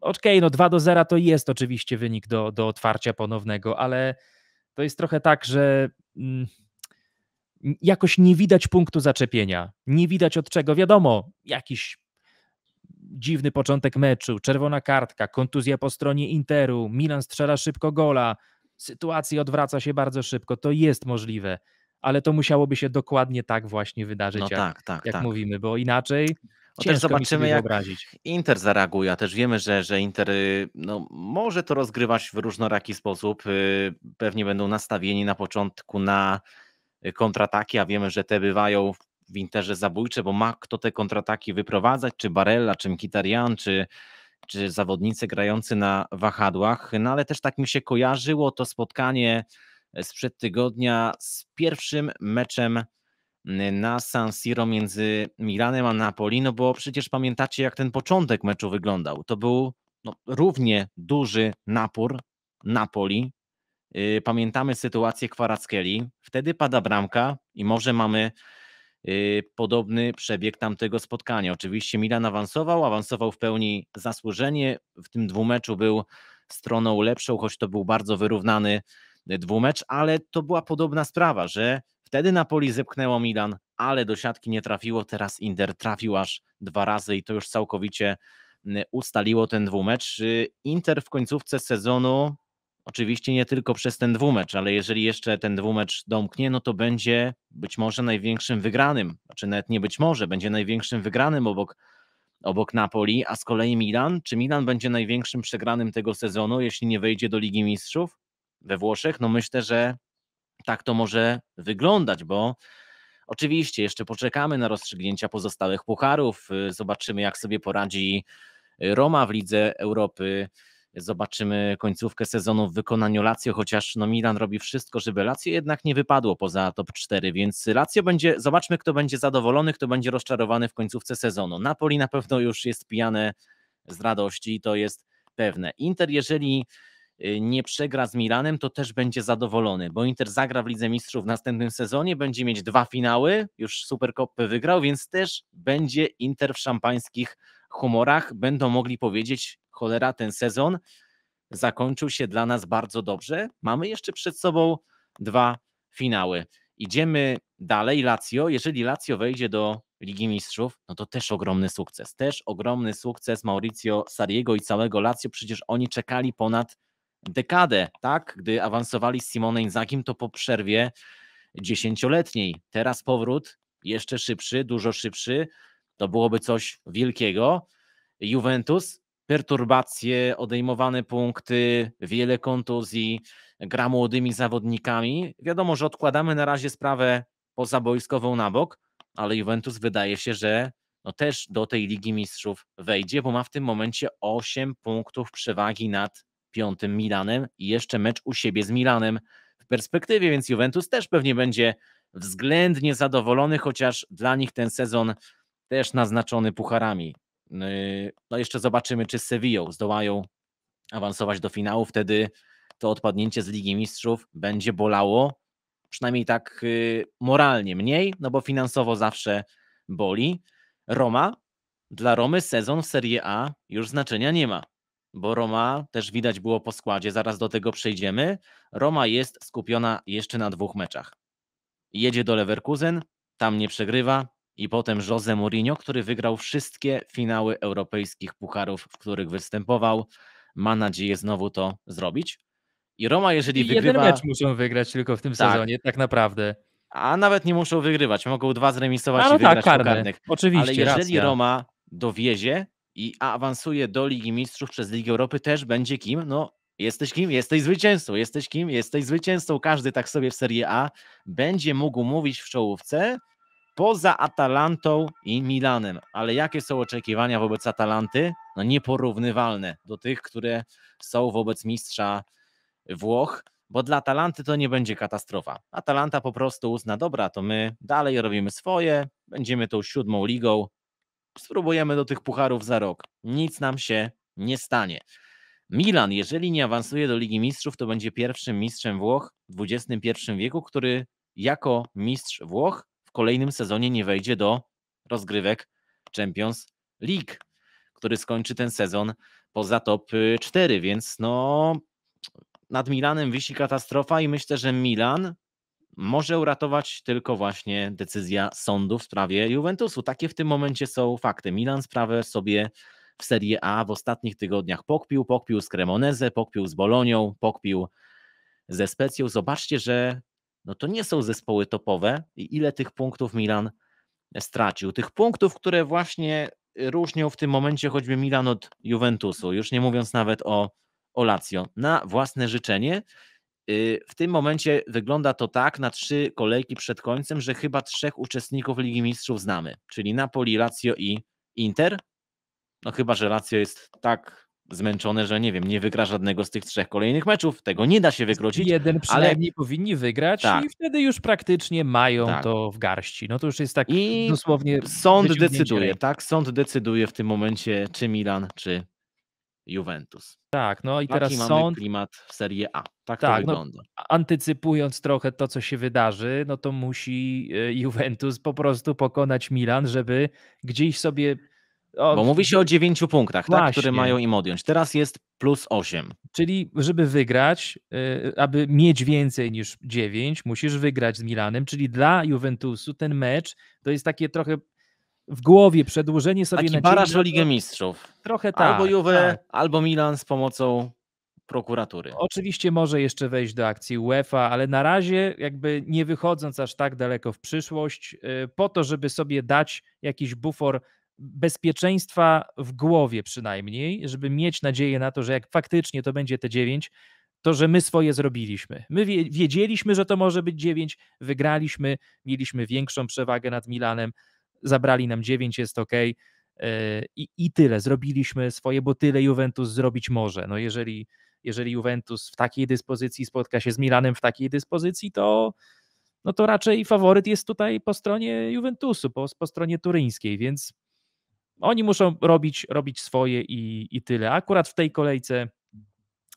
B: okej, okay, no 2 do 0 to jest oczywiście wynik do, do otwarcia ponownego, ale to jest trochę tak, że mm, jakoś nie widać punktu zaczepienia. Nie widać od czego. Wiadomo, jakiś dziwny początek meczu, czerwona kartka, kontuzja po stronie Interu, Milan strzela szybko gola, sytuacja odwraca się bardzo szybko. To jest możliwe, ale to musiałoby się dokładnie tak właśnie wydarzyć, no jak, tak, tak, jak tak. mówimy, bo inaczej. O no też zobaczymy, jak wyobrazić.
A: Inter zareaguje, a też wiemy, że, że Inter y, no, może to rozgrywać w różnoraki sposób. Y, pewnie będą nastawieni na początku na kontrataki, a wiemy, że te bywają w Interze zabójcze, bo ma kto te kontrataki wyprowadzać, czy Barella, czy Mkhitaryan, czy, czy zawodnicy grający na wahadłach, no ale też tak mi się kojarzyło to spotkanie e, sprzed tygodnia z pierwszym meczem na San Siro między Milanem a Napoli, no bo przecież pamiętacie jak ten początek meczu wyglądał. To był no, równie duży napór Napoli, Y, pamiętamy sytuację Kwarackeli. Wtedy pada bramka i może mamy y, podobny przebieg tamtego spotkania. Oczywiście Milan awansował, awansował w pełni zasłużenie. W tym dwumeczu był stroną lepszą, choć to był bardzo wyrównany y, dwumecz, ale to była podobna sprawa, że wtedy Napoli zepchnęło Milan, ale do siatki nie trafiło. Teraz Inter trafił aż dwa razy i to już całkowicie ustaliło ten dwumecz. Inter w końcówce sezonu Oczywiście nie tylko przez ten dwumecz, ale jeżeli jeszcze ten dwumecz domknie, no to będzie być może największym wygranym, znaczy nawet nie być może, będzie największym wygranym obok, obok Napoli, a z kolei Milan, czy Milan będzie największym przegranym tego sezonu, jeśli nie wejdzie do Ligi Mistrzów we Włoszech? No myślę, że tak to może wyglądać, bo oczywiście jeszcze poczekamy na rozstrzygnięcia pozostałych pucharów, zobaczymy jak sobie poradzi Roma w Lidze Europy, Zobaczymy końcówkę sezonu w wykonaniu Lazio, chociaż no Milan robi wszystko, żeby Lazio jednak nie wypadło poza top 4, więc Lazio będzie, zobaczmy kto będzie zadowolony, kto będzie rozczarowany w końcówce sezonu. Napoli na pewno już jest pijane z radości i to jest pewne. Inter, jeżeli y, nie przegra z Milanem, to też będzie zadowolony, bo Inter zagra w Lidze Mistrzów w następnym sezonie, będzie mieć dwa finały, już Superkopę wygrał, więc też będzie Inter w szampańskich humorach, będą mogli powiedzieć cholera ten sezon zakończył się dla nas bardzo dobrze. Mamy jeszcze przed sobą dwa finały. Idziemy dalej. Lazio, jeżeli Lazio wejdzie do Ligi Mistrzów, no to też ogromny sukces. Też ogromny sukces Maurizio Sariego i całego Lazio. Przecież oni czekali ponad dekadę, tak? Gdy awansowali z Simone Inzagim, to po przerwie dziesięcioletniej. Teraz powrót jeszcze szybszy, dużo szybszy. To byłoby coś wielkiego. Juventus perturbacje, odejmowane punkty, wiele kontuzji, gra młodymi zawodnikami. Wiadomo, że odkładamy na razie sprawę pozabojskową na bok, ale Juventus wydaje się, że no też do tej Ligi Mistrzów wejdzie, bo ma w tym momencie 8 punktów przewagi nad piątym Milanem i jeszcze mecz u siebie z Milanem w perspektywie, więc Juventus też pewnie będzie względnie zadowolony, chociaż dla nich ten sezon też naznaczony pucharami. Y, no jeszcze zobaczymy, czy z Sevillą zdołają awansować do finału. Wtedy to odpadnięcie z Ligi Mistrzów będzie bolało, przynajmniej tak y, moralnie mniej, no bo finansowo zawsze boli. Roma, dla Romy sezon w Serie A już znaczenia nie ma, bo Roma też widać było po składzie, zaraz do tego przejdziemy. Roma jest skupiona jeszcze na dwóch meczach. Jedzie do Leverkusen, tam nie przegrywa, i potem Jose Mourinho, który wygrał wszystkie finały europejskich pucharów, w których występował. Ma nadzieję znowu to zrobić. I Roma, jeżeli I wygrywa... Jeden mecz
B: muszą wygrać tylko w tym tak. sezonie,
A: tak naprawdę. A nawet nie muszą wygrywać, mogą dwa zremisować no i tak, wygrać tak, karnych. Oczywiście, Ale jeżeli racja. Roma dowiezie i awansuje do Ligi Mistrzów przez Ligę Europy, też będzie kim? No, jesteś kim? Jesteś zwycięzcą. Jesteś kim? Jesteś zwycięzcą. Każdy tak sobie w Serie A będzie mógł mówić w czołówce, poza Atalantą i Milanem. Ale jakie są oczekiwania wobec Atalanty? No nieporównywalne do tych, które są wobec mistrza Włoch, bo dla Atalanty to nie będzie katastrofa. Atalanta po prostu uzna, dobra, to my dalej robimy swoje, będziemy tą siódmą ligą, spróbujemy do tych pucharów za rok. Nic nam się nie stanie. Milan, jeżeli nie awansuje do Ligi Mistrzów, to będzie pierwszym mistrzem Włoch w XXI wieku, który jako mistrz Włoch kolejnym sezonie nie wejdzie do rozgrywek Champions League, który skończy ten sezon poza top 4, y, więc no nad Milanem wisi katastrofa i myślę, że Milan może uratować tylko właśnie decyzja sądu w sprawie Juventusu. Takie w tym momencie są fakty. Milan sprawę sobie w Serie A w ostatnich tygodniach pokpił, pokpił z Cremoneze, pokpił z Bolonią, pokpił ze Specją. Zobaczcie, że no to nie są zespoły topowe i ile tych punktów Milan e, stracił. Tych punktów, które właśnie e, różnią w tym momencie choćby Milan od Juventusu, już nie mówiąc nawet o, o Lazio, na własne życzenie. E, w tym momencie wygląda to tak na trzy kolejki przed końcem, że chyba trzech uczestników Ligi Mistrzów znamy, czyli Napoli, Lazio i Inter. No chyba, że Lazio jest tak zmęczone, że nie wiem, nie wygra żadnego z tych
B: trzech kolejnych meczów. Tego nie da się wykroczyć. Jeden przynajmniej ale... powinni wygrać tak. i wtedy już praktycznie mają tak. to w garści. No to już jest tak I dosłownie. Sąd decyduje,
A: tak? Sąd decyduje w tym momencie, czy Milan, czy Juventus.
B: Tak, no i Taki teraz sąd.
A: klimat w Serie A. Tak, tak no, wygląda.
B: No, antycypując trochę to, co się wydarzy, no to musi e, Juventus po prostu pokonać Milan, żeby gdzieś sobie bo mówi się o 9 punktach, tak, które mają im odjąć. Teraz jest plus 8. Czyli, żeby wygrać, y, aby mieć więcej niż 9, musisz wygrać z Milanem. Czyli dla Juventusu ten mecz to jest takie trochę w głowie przedłużenie sobie Taki baraż o no Ligę
A: Mistrzów. Trochę tak. Albo Juve, tak.
B: albo Milan z pomocą prokuratury. Oczywiście może jeszcze wejść do akcji UEFA, ale na razie jakby nie wychodząc aż tak daleko w przyszłość, y, po to, żeby sobie dać jakiś bufor bezpieczeństwa w głowie przynajmniej, żeby mieć nadzieję na to, że jak faktycznie to będzie te 9, to że my swoje zrobiliśmy. My wiedzieliśmy, że to może być 9, wygraliśmy, mieliśmy większą przewagę nad Milanem, zabrali nam 9, jest ok. E, I, I tyle, zrobiliśmy swoje, bo tyle Juventus zrobić może. No jeżeli, jeżeli Juventus w takiej dyspozycji spotka się z Milanem w takiej dyspozycji, to, no to raczej faworyt jest tutaj po stronie Juventusu, po, po stronie turyńskiej, więc oni muszą robić, robić swoje i, i tyle. Akurat w tej kolejce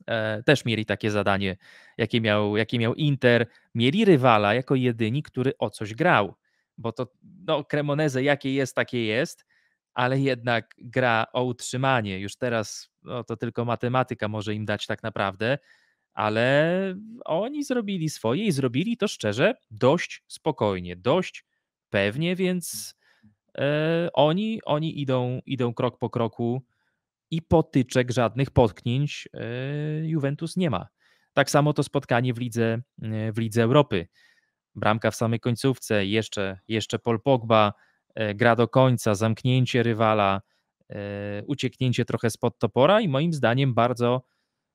B: e, też mieli takie zadanie, jakie miał, jakie miał Inter. Mieli rywala jako jedyni, który o coś grał, bo to no, Kremoneze jakie jest, takie jest, ale jednak gra o utrzymanie. Już teraz no, to tylko matematyka może im dać tak naprawdę, ale oni zrobili swoje i zrobili to szczerze dość spokojnie, dość pewnie, więc E, oni, oni idą, idą krok po kroku i potyczek, żadnych potknięć e, Juventus nie ma. Tak samo to spotkanie w lidze, e, w lidze Europy. Bramka w samej końcówce, jeszcze, jeszcze Paul Pogba, gra do końca, zamknięcie rywala, ucieknięcie trochę spod topora i moim zdaniem bardzo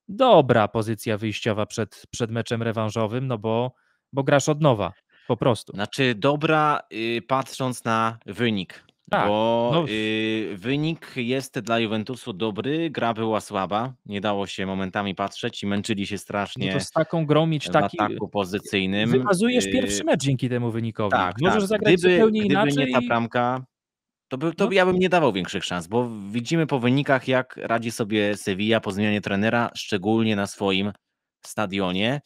B: dobra pozycja wyjściowa przed, przed meczem rewanżowym, no bo, bo grasz od nowa. Po prostu.
A: Znaczy dobra, y, patrząc na wynik. Tak, bo no... y, wynik jest dla Juventusu dobry, gra była słaba, nie dało się momentami patrzeć i męczyli się strasznie. No to z
B: taką grą mieć taki
A: ataku pozycyjnym. Wykazujesz y, pierwszy mecz
B: dzięki temu wynikowi.
A: Tak, Możesz tak. zagrać gdyby, zupełnie gdyby inaczej. Gdyby nie ta bramka, to, by, to no. ja bym nie dawał większych szans, bo widzimy po wynikach jak radzi sobie Sevilla po zmianie trenera, szczególnie na swoim stadionie.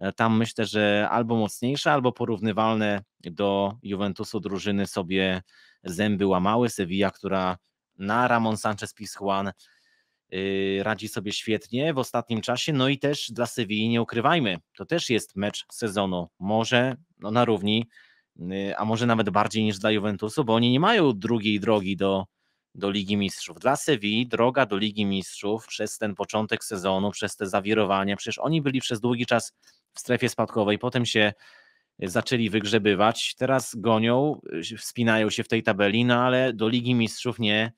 A: E, tam myślę, że albo mocniejsze, albo porównywalne do Juventusu drużyny sobie zęby łamały. Sevilla, która na Ramon Sanchez Pizjuan y, radzi sobie świetnie w ostatnim czasie. No i też dla Sevilla nie ukrywajmy, to też jest mecz sezonu. Może no na równi, y, a może nawet bardziej niż dla Juventusu, bo oni nie mają drugiej drogi do, do Ligi Mistrzów. Dla Sevilla droga do Ligi Mistrzów przez ten początek sezonu, przez te zawirowania, przecież oni byli przez długi czas w strefie spadkowej, potem się e, zaczęli wygrzebywać, teraz gonią, e, wspinają się w tej tabeli, no ale do Ligi Mistrzów nie,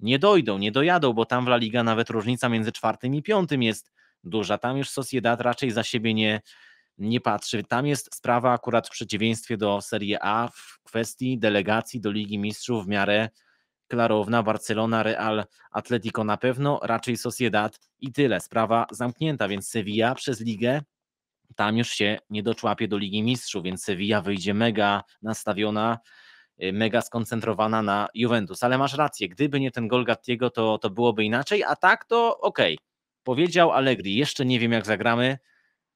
A: nie dojdą, nie dojadą, bo tam w La Liga nawet różnica między czwartym i piątym jest duża. Tam już Sociedad raczej za siebie nie, nie patrzy. Tam jest sprawa akurat w przeciwieństwie do Serie A w kwestii delegacji do Ligi Mistrzów w miarę klarowna. Barcelona, Real, Atletico na pewno, raczej Sociedad i tyle. Sprawa zamknięta, więc Sevilla przez ligę tam już się nie doczłapie do Ligi Mistrzów, więc Sevilla wyjdzie mega nastawiona, y, mega skoncentrowana na Juventus. Ale masz rację, gdyby nie ten gol Gattiego, to, to byłoby inaczej, a tak to okej. Okay. Powiedział Allegri, jeszcze nie wiem jak zagramy,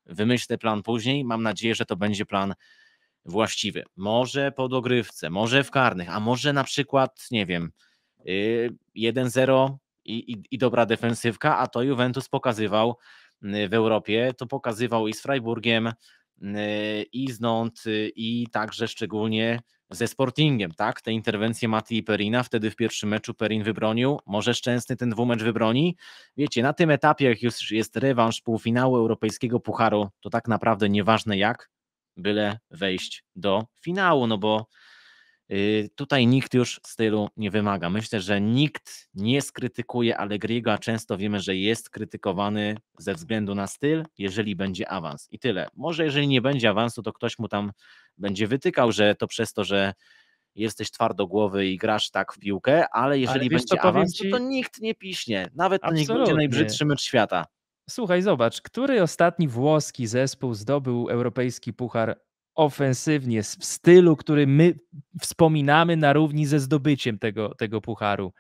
A: wymyślę plan później, mam nadzieję, że to będzie plan właściwy. Może po dogrywce, może w karnych, a może na przykład, nie wiem, 1-0 y, i, i, i dobra defensywka, a to Juventus pokazywał w Europie, to pokazywał i z Freiburgiem, i z Nantes, y, i także szczególnie ze Sportingiem, tak? Te interwencje Mati i Perina, wtedy w pierwszym meczu Perin wybronił, może Szczęsny ten dwumecz wybroni. Wiecie, na tym etapie, jak już jest rewanż półfinału europejskiego pucharu, to tak naprawdę nieważne jak, byle wejść do finału, no bo Y, tutaj nikt już stylu nie wymaga. Myślę, że nikt nie skrytykuje Allegriego, a często wiemy, że jest krytykowany ze względu na styl, jeżeli będzie awans. I tyle. Może jeżeli nie będzie awansu, to ktoś mu tam będzie wytykał, że to przez to, że jesteś twardogłowy i grasz tak w piłkę, ale jeżeli ale będzie awans, ci... to nikt nie piśnie. Nawet nikt będzie najbrzydszy mecz
B: świata. Słuchaj, zobacz, który ostatni włoski zespół zdobył europejski puchar ofensywnie, w stylu, który my wspominamy na równi ze zdobyciem tego, tego pucharu?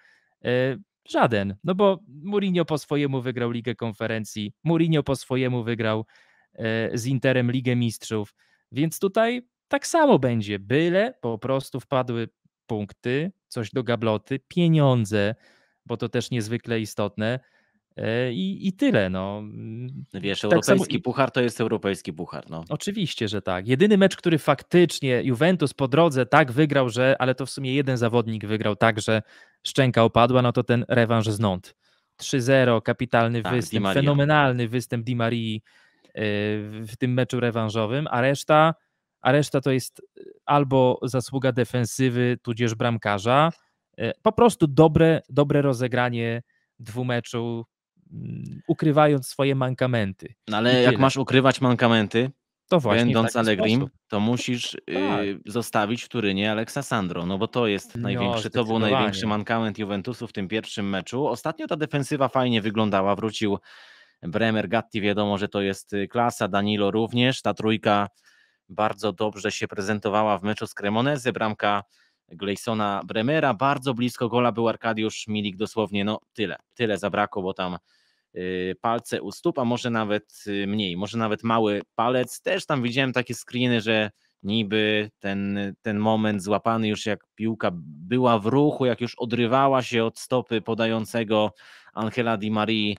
B: E, żaden, no bo Mourinho po swojemu wygrał Ligę Konferencji, Mourinho po swojemu wygrał e, z Interem Ligę Mistrzów, więc tutaj tak samo będzie, byle po prostu wpadły punkty, coś do gabloty, pieniądze, bo to też niezwykle istotne. E, I, i tyle. No. no wiesz, tak europejski samo... puchar to jest europejski puchar. No. Oczywiście, że tak. Jedyny mecz, który faktycznie Juventus po drodze tak wygrał, że, ale to w sumie jeden zawodnik wygrał tak, że szczęka opadła, no to ten rewanż z Nont. 3-0, kapitalny tak, występ, fenomenalny występ Di Marii e, w tym meczu rewanżowym, a reszta, a reszta to jest e, albo zasługa defensywy, tudzież bramkarza, po prostu dobre, dobre rozegranie dwumeczu Mm, ukrywając swoje mankamenty. No ale jak masz
A: ukrywać mankamenty, to właśnie będąc Allegrim, sposób. to musisz y, tak. y, zostawić w Turynie Aleksa Sandro, no bo to jest no, największy, to był największy mankament Juventusu w tym pierwszym meczu. Ostatnio ta defensywa fajnie wyglądała, wrócił Bremer, Gatti, wiadomo, że to jest y, klasa, Danilo również, ta trójka bardzo dobrze się prezentowała w meczu z Cremonese, bramka Gleisona Bremera, bardzo blisko gola był Arkadiusz Milik, dosłownie no tyle, tyle zabrakło, bo tam Y, palce u stóp, a może nawet y, mniej, może nawet mały palec. Też tam widziałem takie screeny, że niby ten, ten moment złapany już jak piłka była w ruchu, jak już odrywała się od stopy podającego Angela Di Marii.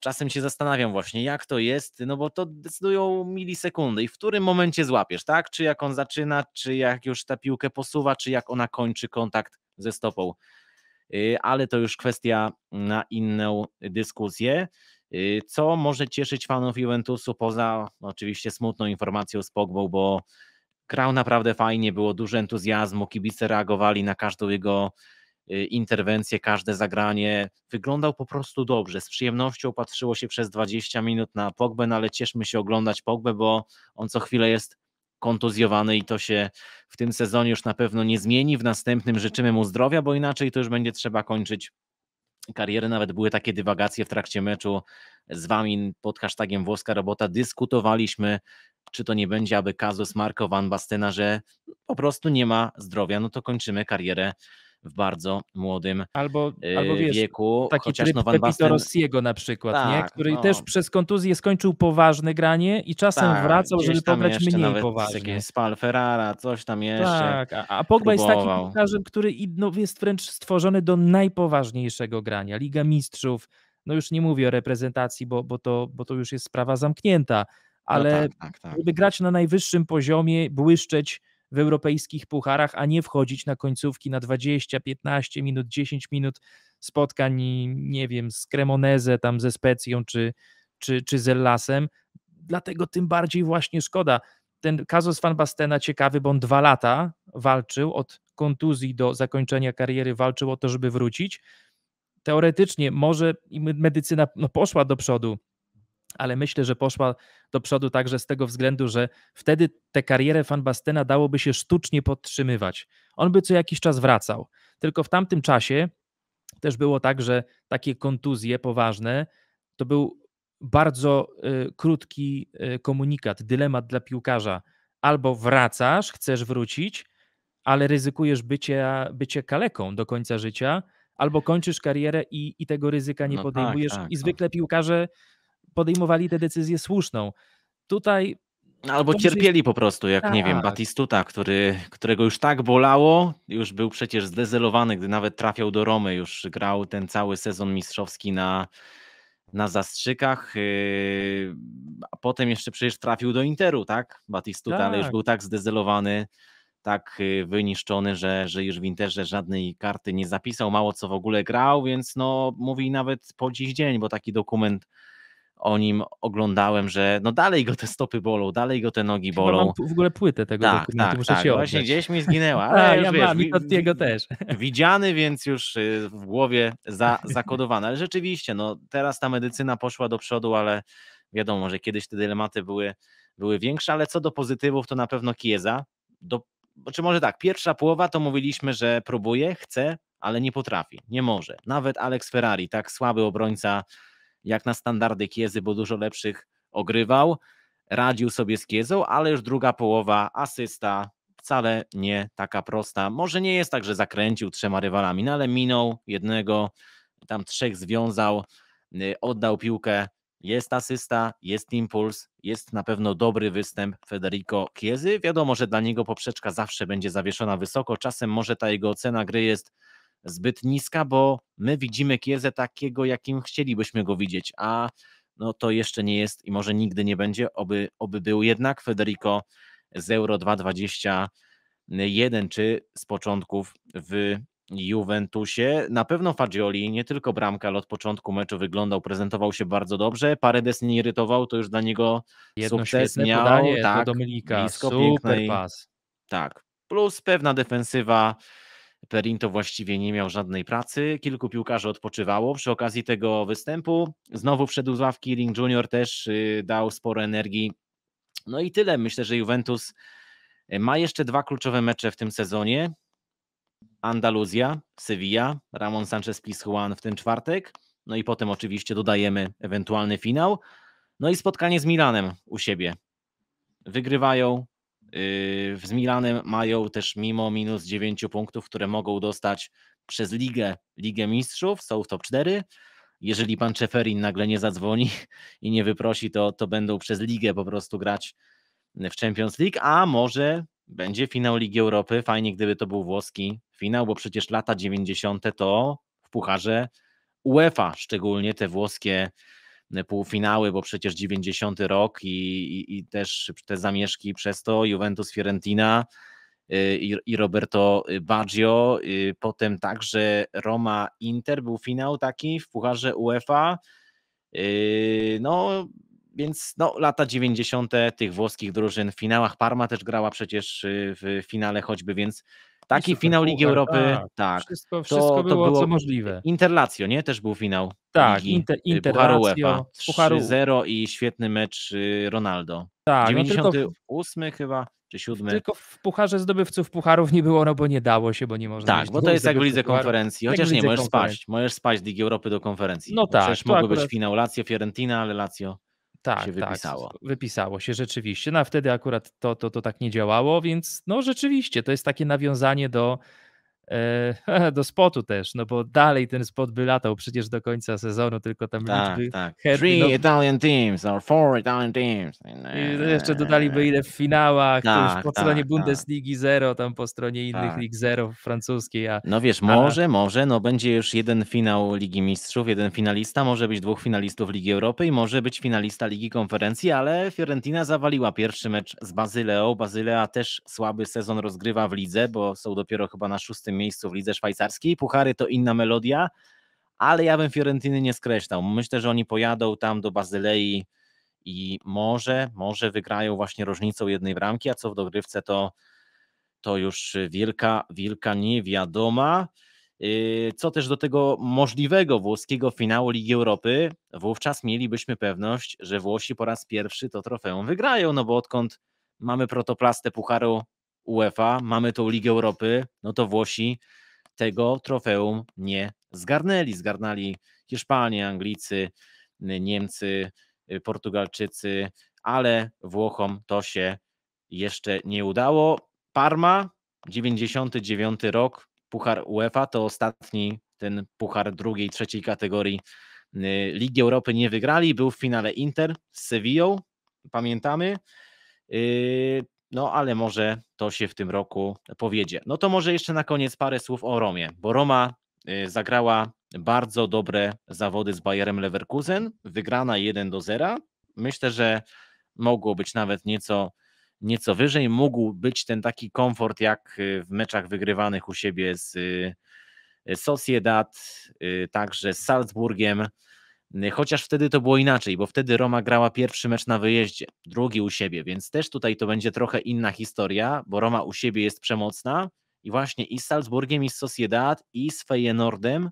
A: Czasem się zastanawiam właśnie, jak to jest, no bo to decydują milisekundy i w którym momencie złapiesz, tak? Czy jak on zaczyna, czy jak już ta piłkę posuwa, czy jak ona kończy kontakt ze stopą Y, ale to już kwestia na inną dyskusję. Y, co może cieszyć fanów Juventusu poza no, oczywiście smutną informacją z Pogbą, bo grał naprawdę fajnie, było dużo entuzjazmu, kibice reagowali na każdą jego y, interwencję, każde zagranie. Wyglądał po prostu dobrze. Z przyjemnością patrzyło się przez 20 minut na Pogbę, no ale cieszmy się oglądać Pogbę, bo on co chwilę jest kontuzjowany i to się w tym sezonie już na pewno nie zmieni. W następnym życzymy mu zdrowia, bo inaczej to już będzie trzeba kończyć karierę. Nawet były takie dywagacje w trakcie meczu z wami pod hashtagiem włoska robota. Dyskutowaliśmy, czy to nie będzie aby kazus Marko Van Bastena, że po prostu nie ma zdrowia, no to kończymy karierę w bardzo młodym albo, y, albo wiesz, wieku. Taki chociaż tryb no Basten... Rossiego na przykład, tak, nie? który no. też
B: przez kontuzję skończył poważne granie i czasem tak, wracał, żeby pograć mniej poważnie.
A: Spal Ferrara, coś tam jeszcze. Tak, a, a Pogba próbował. jest takim
B: piłkarzem, który no, jest wręcz stworzony do najpoważniejszego grania. Liga Mistrzów, no już nie mówię o reprezentacji, bo, bo, to, bo to już jest sprawa zamknięta, no ale no tak, tak, tak. żeby grać na najwyższym poziomie, błyszczeć, w europejskich pucharach, a nie wchodzić na końcówki na 20, 15 minut, 10 minut spotkań, nie wiem, z Cremoneze, tam ze Specją czy, czy, czy z Ellasem. Dlatego tym bardziej właśnie szkoda. Ten Kazos Van Bastena ciekawy, bo on dwa lata walczył od kontuzji do zakończenia kariery, walczył o to, żeby wrócić. Teoretycznie może medycyna no, poszła do przodu, ale myślę, że poszła do przodu także z tego względu, że wtedy tę karierę Van Bastena dałoby się sztucznie podtrzymywać. On by co jakiś czas wracał. Tylko w tamtym czasie też było tak, że takie kontuzje poważne to był bardzo y, krótki y, komunikat, dylemat dla piłkarza. Albo wracasz, chcesz wrócić, ale ryzykujesz bycie, bycie kaleką do końca życia, albo kończysz karierę i, i tego ryzyka nie no tak, podejmujesz. Tak, tak, I no. zwykle tak. piłkarze podejmowali tę decyzję słuszną. Tutaj Albo cierpieli
A: po prostu, jak tak. nie wiem, tak. Batistuta, który, którego już tak bolało, już był przecież zdezelowany, gdy nawet trafiał do Romy, już grał ten cały sezon mistrzowski na, na zastrzykach, yy, a potem jeszcze przecież trafił do Interu, tak? Batistuta, tak. ale już tak. był tak zdezelowany, tak yy, wyniszczony, że, że już w Interze żadnej karty nie zapisał, mało co w ogóle grał, więc no mówi nawet po dziś dzień, bo taki dokument o nim oglądałem, że no dalej go te stopy bolą, dalej go te nogi bolą. Chyba mam
B: w ogóle płytę tego tak, dokumentu, tak, muszę tak. się no Właśnie gdzieś mi zginęła, ale A, już ja wiesz, mam, i
A: jego też. Widziany, więc już y, w głowie za, Ale rzeczywiście, no teraz ta medycyna poszła do przodu, ale wiadomo, że kiedyś te dylematy były, były większe, ale co do pozytywów, to na pewno Kieza. czy znaczy może tak, pierwsza połowa to mówiliśmy, że próbuje, chce, ale nie potrafi, nie może. Nawet Alex Ferrari, tak słaby obrońca jak na standardy Kiezy, bo dużo lepszych ogrywał. Radził sobie z Kiezą, ale już druga połowa, asysta, wcale nie taka prosta. Może nie jest tak, że zakręcił trzema rywalami, no ale minął jednego, tam trzech związał, y, oddał piłkę. Jest asysta, jest impuls, jest na pewno dobry występ Federico Kiezy. Wiadomo, że dla niego poprzeczka zawsze będzie zawieszona wysoko. Czasem może ta jego ocena gry jest zbyt niska, bo my widzimy Kiezę takiego, jakim chcielibyśmy go widzieć, a no to jeszcze nie jest i może nigdy nie będzie, oby, oby był jednak Federico z Euro 2021 czy z początków w Juventusie. Na pewno Fagioli, nie tylko bramka, ale od początku meczu wyglądał, prezentował się bardzo dobrze. Paredes nie irytował, to już dla niego Jedno sukces miał. Podanie, tak, do Blisko, Super pięknej, pas. Tak, plus pewna defensywa Perin to właściwie nie miał żadnej pracy, kilku piłkarzy odpoczywało. Przy okazji tego występu znowu wszedł z ławki, Ring Junior też y, dał sporo energii. No i tyle. Myślę, że Juventus y, ma jeszcze dwa kluczowe mecze w tym sezonie. Andaluzja, Sevilla, Ramon Sanchez Pizjuan w ten czwartek. No i potem oczywiście dodajemy ewentualny finał. No i spotkanie z Milanem u siebie. Wygrywają, Yy, z Milanem mają też mimo minus 9 punktów, które mogą dostać przez ligę, Ligę Mistrzów, są w top 4. Jeżeli pan Czeferin nagle nie zadzwoni i nie wyprosi, to, to będą przez ligę po prostu grać w Champions League, a może będzie finał Ligi Europy. Fajnie, gdyby to był włoski finał, bo przecież lata 90. to w pucharze UEFA, szczególnie te włoskie półfinały, bo przecież 90 rok i, i, i też te zamieszki przez to Juventus Fiorentina y, i, i Roberto Baggio, y, potem także Roma Inter, był finał taki w Pucharze UEFA, y, no więc no, lata 90. tych włoskich drużyn w finałach, Parma też grała przecież w finale choćby, więc Taki finał Ligi Europy, tak. tak wszystko, wszystko to, było, to było co możliwe. Interlacjo, nie? Też był finał. Tak, Ligi. Y, Inter, Interlacjo. UEFA. 3-0 i świetny mecz y, Ronaldo. Tak, 98 no chyba, czy 7.
B: Tylko w Pucharze Zdobywców Pucharów nie było, no bo nie dało się, bo nie można. Tak, bo to jest jak w Lidze Konferencji, chociaż nie, możesz spaść. Możesz spaść Ligi Europy do konferencji. No tak. Przecież mogły akurat... być
A: finał Lazio, Fiorentina, ale Lazio
B: tak, się tak, wypisało. Tak, wypisało się rzeczywiście. No a wtedy akurat to, to, to tak nie działało, więc no rzeczywiście to jest takie nawiązanie do E, do spotu też, no bo dalej ten spot by latał przecież do końca sezonu, tylko tam tak, liczby... Tak. Three no...
A: Italian teams or four
B: Italian teams. I jeszcze dodaliby ile w finałach, tak, po tak, stronie tak. Bundesligi zero, tam po stronie innych tak. lig zero francuskiej. A... No wiesz, może,
A: a... może, no będzie już jeden finał Ligi Mistrzów, jeden finalista, może być dwóch finalistów Ligi Europy i może być finalista Ligi Konferencji, ale Fiorentina zawaliła pierwszy mecz z Bazyleą. Bazylea też słaby sezon rozgrywa w lidze, bo są dopiero chyba na szóstym miejscu w lidze szwajcarskiej. Puchary to inna melodia, ale ja bym Fiorentiny nie skreślał. Myślę, że oni pojadą tam do Bazylei i może, może wygrają właśnie różnicą jednej bramki, a co w dogrywce to, to już wielka, wielka niewiadoma. Yy, co też do tego możliwego włoskiego finału Ligi Europy, wówczas mielibyśmy pewność, że Włosi po raz pierwszy to trofeum wygrają, no bo odkąd mamy protoplastę Pucharu UEFA, mamy tą Ligę Europy, no to Włosi tego trofeum nie zgarnęli. Zgarnali Hiszpanie, Anglicy, y, Niemcy, y, Portugalczycy, ale Włochom to się jeszcze nie udało. Parma, 99 rok, Puchar UEFA to ostatni ten puchar drugiej, trzeciej kategorii y, Ligi Europy nie wygrali. Był w finale Inter z Sevillą, pamiętamy no ale może to się w tym roku powiedzie. No to może jeszcze na koniec parę słów o Romie, bo Roma y, zagrała bardzo dobre zawody z Bayerem Leverkusen, wygrana 1 do 0. Myślę, że mogło być nawet nieco, nieco wyżej, mógł być ten taki komfort jak y, w meczach wygrywanych u siebie z y, Sociedad, także z Salzburgiem, Y, chociaż wtedy to było inaczej, bo wtedy Roma grała pierwszy mecz na wyjeździe, drugi u siebie, więc też tutaj to będzie trochę inna historia, bo Roma u siebie jest przemocna i właśnie i z Salzburgiem, i z Sociedad, i z Feyenoordem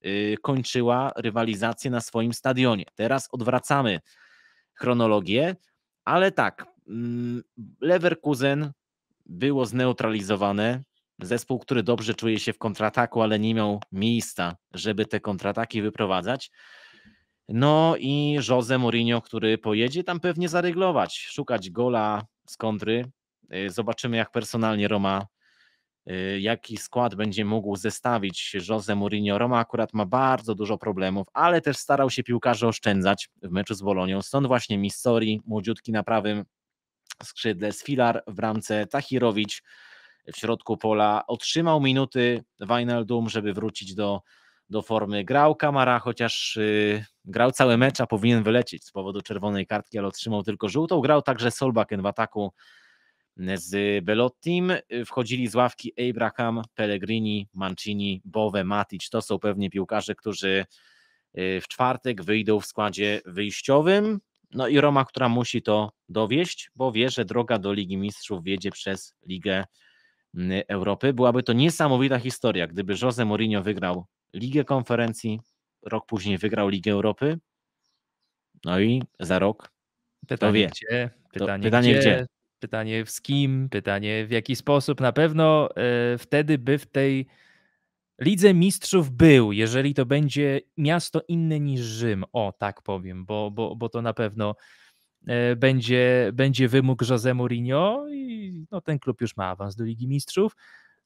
A: yy, kończyła rywalizację na swoim stadionie. Teraz odwracamy chronologię, ale tak, mm, Leverkusen było zneutralizowane. Zespół, który dobrze czuje się w kontrataku, ale nie miał miejsca, żeby te kontrataki wyprowadzać. No i Jose Mourinho, który pojedzie tam pewnie zaryglować, szukać gola z kontry. Y, zobaczymy, jak personalnie Roma, y, jaki skład będzie mógł zestawić Jose Mourinho. Roma akurat ma bardzo dużo problemów, ale też starał się piłkarzy oszczędzać w meczu z Bolonią. Stąd właśnie Missori, młodziutki na prawym skrzydle, Sfilar w bramce, Tahirowicz w środku pola. Otrzymał minuty Wijnaldum, żeby wrócić do do formy. Grał Kamara, chociaż yy, grał cały mecz, a powinien wylecieć z powodu czerwonej kartki, ale otrzymał tylko żółtą. Grał także Solbakken w ataku mm, z Belottim. Wchodzili z ławki Abraham, Pellegrini, Mancini, Bowe, Matic. To są pewnie piłkarze, którzy y, w czwartek wyjdą w składzie wyjściowym. No i Roma, która musi to dowieść, bo wie, że droga do Ligi Mistrzów wiedzie przez Ligę mm, Europy. Byłaby to niesamowita historia, gdyby Jose Mourinho wygrał Ligę Konferencji, rok później wygrał Ligę Europy. No i za rok.
B: Pytanie, gdzie? Pytanie, pytanie gdzie? gdzie? Pytanie z kim? Pytanie w jaki sposób? Na pewno y, wtedy by w tej Lidze Mistrzów był, jeżeli to będzie miasto inne niż Rzym, o tak powiem, bo, bo, bo to na pewno e, będzie, będzie wymóg José Mourinho i no, ten klub już ma awans do Ligi Mistrzów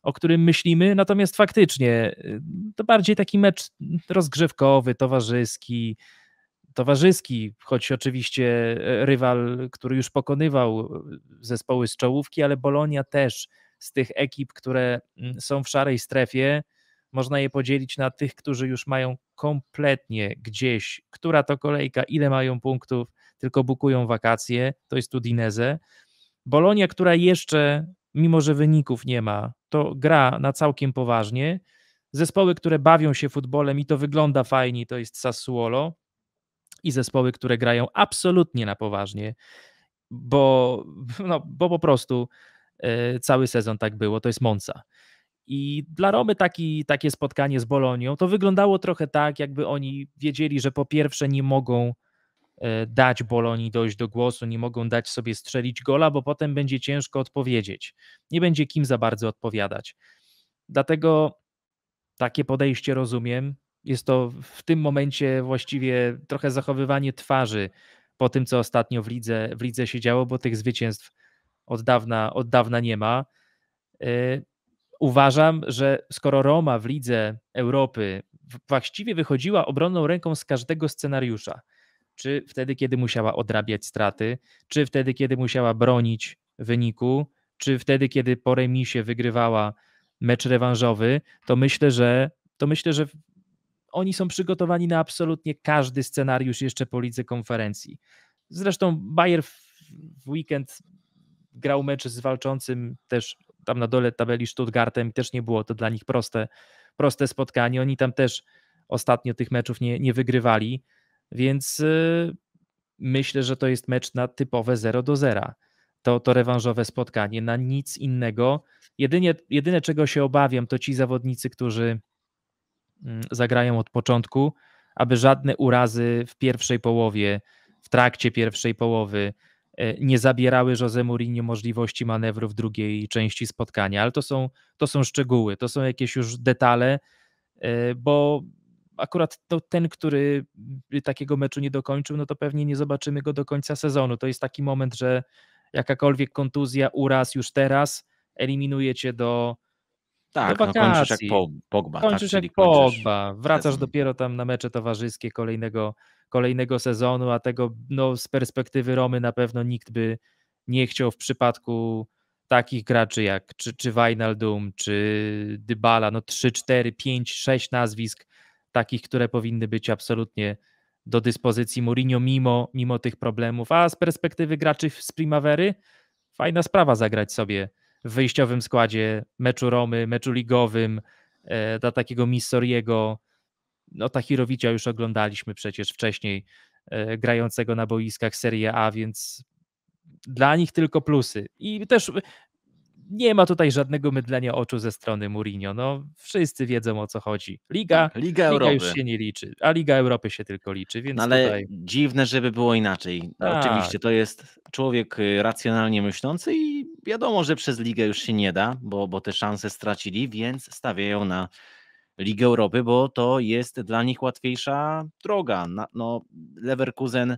B: o którym myślimy, natomiast faktycznie y, to bardziej taki mecz rozgrzewkowy, towarzyski, towarzyski, choć oczywiście e, rywal, który już pokonywał e, zespoły z czołówki, ale Bolonia też z tych ekip, które mm, są w szarej strefie, można je podzielić na tych, którzy już mają kompletnie gdzieś, która to kolejka, ile mają punktów, tylko bukują wakacje, to jest Udinese. Bolonia, która jeszcze mimo że wyników nie ma, to gra na całkiem poważnie. Zespoły, które bawią się futbolem i to wygląda fajnie, to jest Sassuolo i zespoły, które grają absolutnie na poważnie, bo, no, bo po prostu yy, cały sezon tak było, to jest Monza. I dla Romy taki, takie spotkanie z Bolonią to wyglądało trochę tak, jakby oni wiedzieli, że po pierwsze nie mogą E, dać Bolonii dojść do głosu, nie mogą dać sobie strzelić gola, bo potem będzie ciężko odpowiedzieć. Nie będzie kim za bardzo odpowiadać. Dlatego takie podejście rozumiem. Jest to w tym momencie właściwie trochę zachowywanie twarzy po tym, co ostatnio w lidze, w lidze się działo, bo tych zwycięstw od dawna, od dawna nie ma. Yy, uważam, że skoro Roma w lidze Europy właściwie wychodziła obronną ręką z każdego scenariusza, czy wtedy, kiedy musiała odrabiać straty, czy wtedy, kiedy musiała bronić wyniku, czy wtedy, kiedy po remisie wygrywała mecz rewanżowy, to myślę, że to myślę, że oni są przygotowani na absolutnie każdy scenariusz jeszcze po lidze konferencji. Zresztą Bayer w weekend grał mecz z walczącym też tam na dole tabeli Stuttgartem, też nie było to dla nich proste, proste spotkanie. Oni tam też ostatnio tych meczów nie, nie wygrywali. Więc y, myślę, że to jest mecz na typowe 0 do 0. To, to rewanżowe spotkanie, na nic innego. Jedynie, jedyne, czego się obawiam, to ci zawodnicy, którzy mm, zagrają od początku, aby żadne urazy w pierwszej połowie, w trakcie pierwszej połowy e, nie zabierały Jose Mourinho możliwości manewru w drugiej części spotkania, ale to są, to są szczegóły, to są jakieś już detale, e, bo akurat to ten, który takiego meczu nie dokończył, no to pewnie nie zobaczymy go do końca sezonu. To jest taki moment, że jakakolwiek kontuzja, uraz już teraz eliminuje cię do, tak, do wakacji. No kończysz jak po, Pogba. Tak, kończysz tak, jak kończysz... Pogba. Wracasz dopiero tam na mecze towarzyskie kolejnego, kolejnego sezonu, a tego no, z perspektywy Romy na pewno nikt by nie chciał w przypadku takich graczy jak czy, czy Wijnaldum, czy Dybala, no 3, 4, 5, 6 nazwisk, takich, które powinny być absolutnie do dyspozycji Mourinho mimo, mimo tych problemów. A z perspektywy graczy z Primavery, fajna sprawa zagrać sobie w wyjściowym składzie meczu Romy, meczu ligowym, e, dla takiego Missoriego, no Tahirowicza już oglądaliśmy przecież wcześniej, e, grającego na boiskach Serie A, więc dla nich tylko plusy. I też nie ma tutaj żadnego mydlenia oczu ze strony Mourinho. No, wszyscy wiedzą o co chodzi. Liga, tak, Liga, Europy. już się nie liczy, a Liga Europy się tylko liczy. No, więc no, ale tutaj... dziwne, żeby było inaczej. No, a. Tak. Oczywiście to
A: jest człowiek y, racjonalnie myślący i wiadomo, że przez Ligę już się nie da, bo, bo te szanse stracili, więc stawiają na Ligę Europy, bo to jest dla nich łatwiejsza droga. No, Leverkusen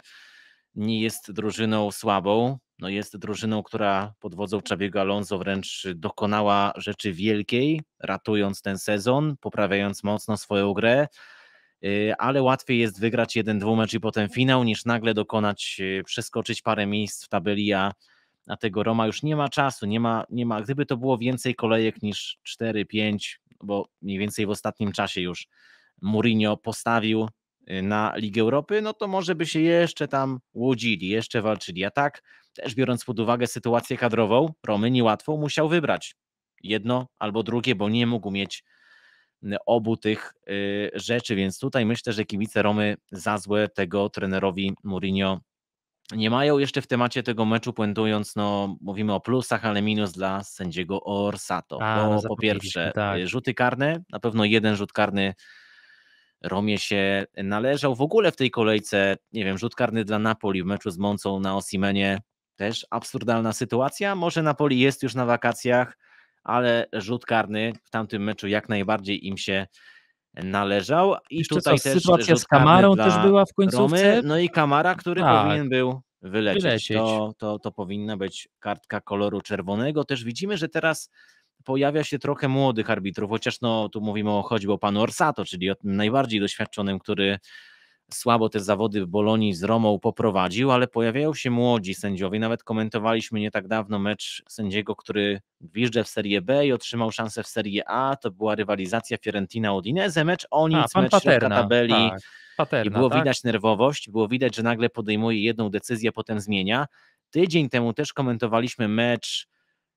A: nie jest drużyną słabą no jest drużyną, która pod wodzą Czabiego Alonso wręcz dokonała rzeczy wielkiej, ratując ten sezon, poprawiając mocno swoją grę, y, ale łatwiej jest wygrać jeden dwumecz i potem finał, niż nagle dokonać, y, przeskoczyć parę miejsc w tabeli, a, tego Roma już nie ma czasu, nie ma, nie ma, gdyby to było więcej kolejek niż 4-5, bo mniej więcej w ostatnim czasie już Mourinho postawił y, na Ligę Europy, no to może by się jeszcze tam łudzili, jeszcze walczyli, a tak też biorąc pod uwagę sytuację kadrową, Romy niełatwo musiał wybrać jedno albo drugie, bo nie mógł mieć y, obu tych y, rzeczy, więc tutaj myślę, że kibice Romy za złe tego trenerowi Mourinho nie mają. Jeszcze w temacie tego meczu puentując, no mówimy o plusach, ale minus dla sędziego Orsato, A, bo no, po pierwsze tak. Y, rzuty karne, na pewno jeden rzut karny Romie się należał. W ogóle w tej kolejce, nie wiem, rzut karny dla Napoli w meczu z Mącą na Osimenie też absurdalna sytuacja. Może Napoli jest już na wakacjach, ale rzut karny w tamtym meczu jak najbardziej im się należał. I Jeszcze tutaj co, też sytuacja z Kamarą też była w końcówce. Romy, no i Kamara, który tak. powinien był wylecieć. wylecieć. To, to, to powinna być kartka koloru czerwonego. Też widzimy, że teraz pojawia się trochę młodych arbitrów, chociaż no tu mówimy o choćby o panu Orsato, czyli o tym najbardziej doświadczonym, który słabo te zawody w Bolonii z Romą poprowadził, ale pojawiają się młodzi sędziowie. Nawet komentowaliśmy nie tak dawno mecz sędziego, który gwizdże w Serie B i otrzymał szansę w Serie A. To była rywalizacja Fiorentina-Udinese, mecz o nic, A, mecz na tabeli. Tak.
B: Paterna, I było tak? widać
A: nerwowość, było widać, że nagle podejmuje jedną decyzję, potem zmienia. Tydzień temu też komentowaliśmy mecz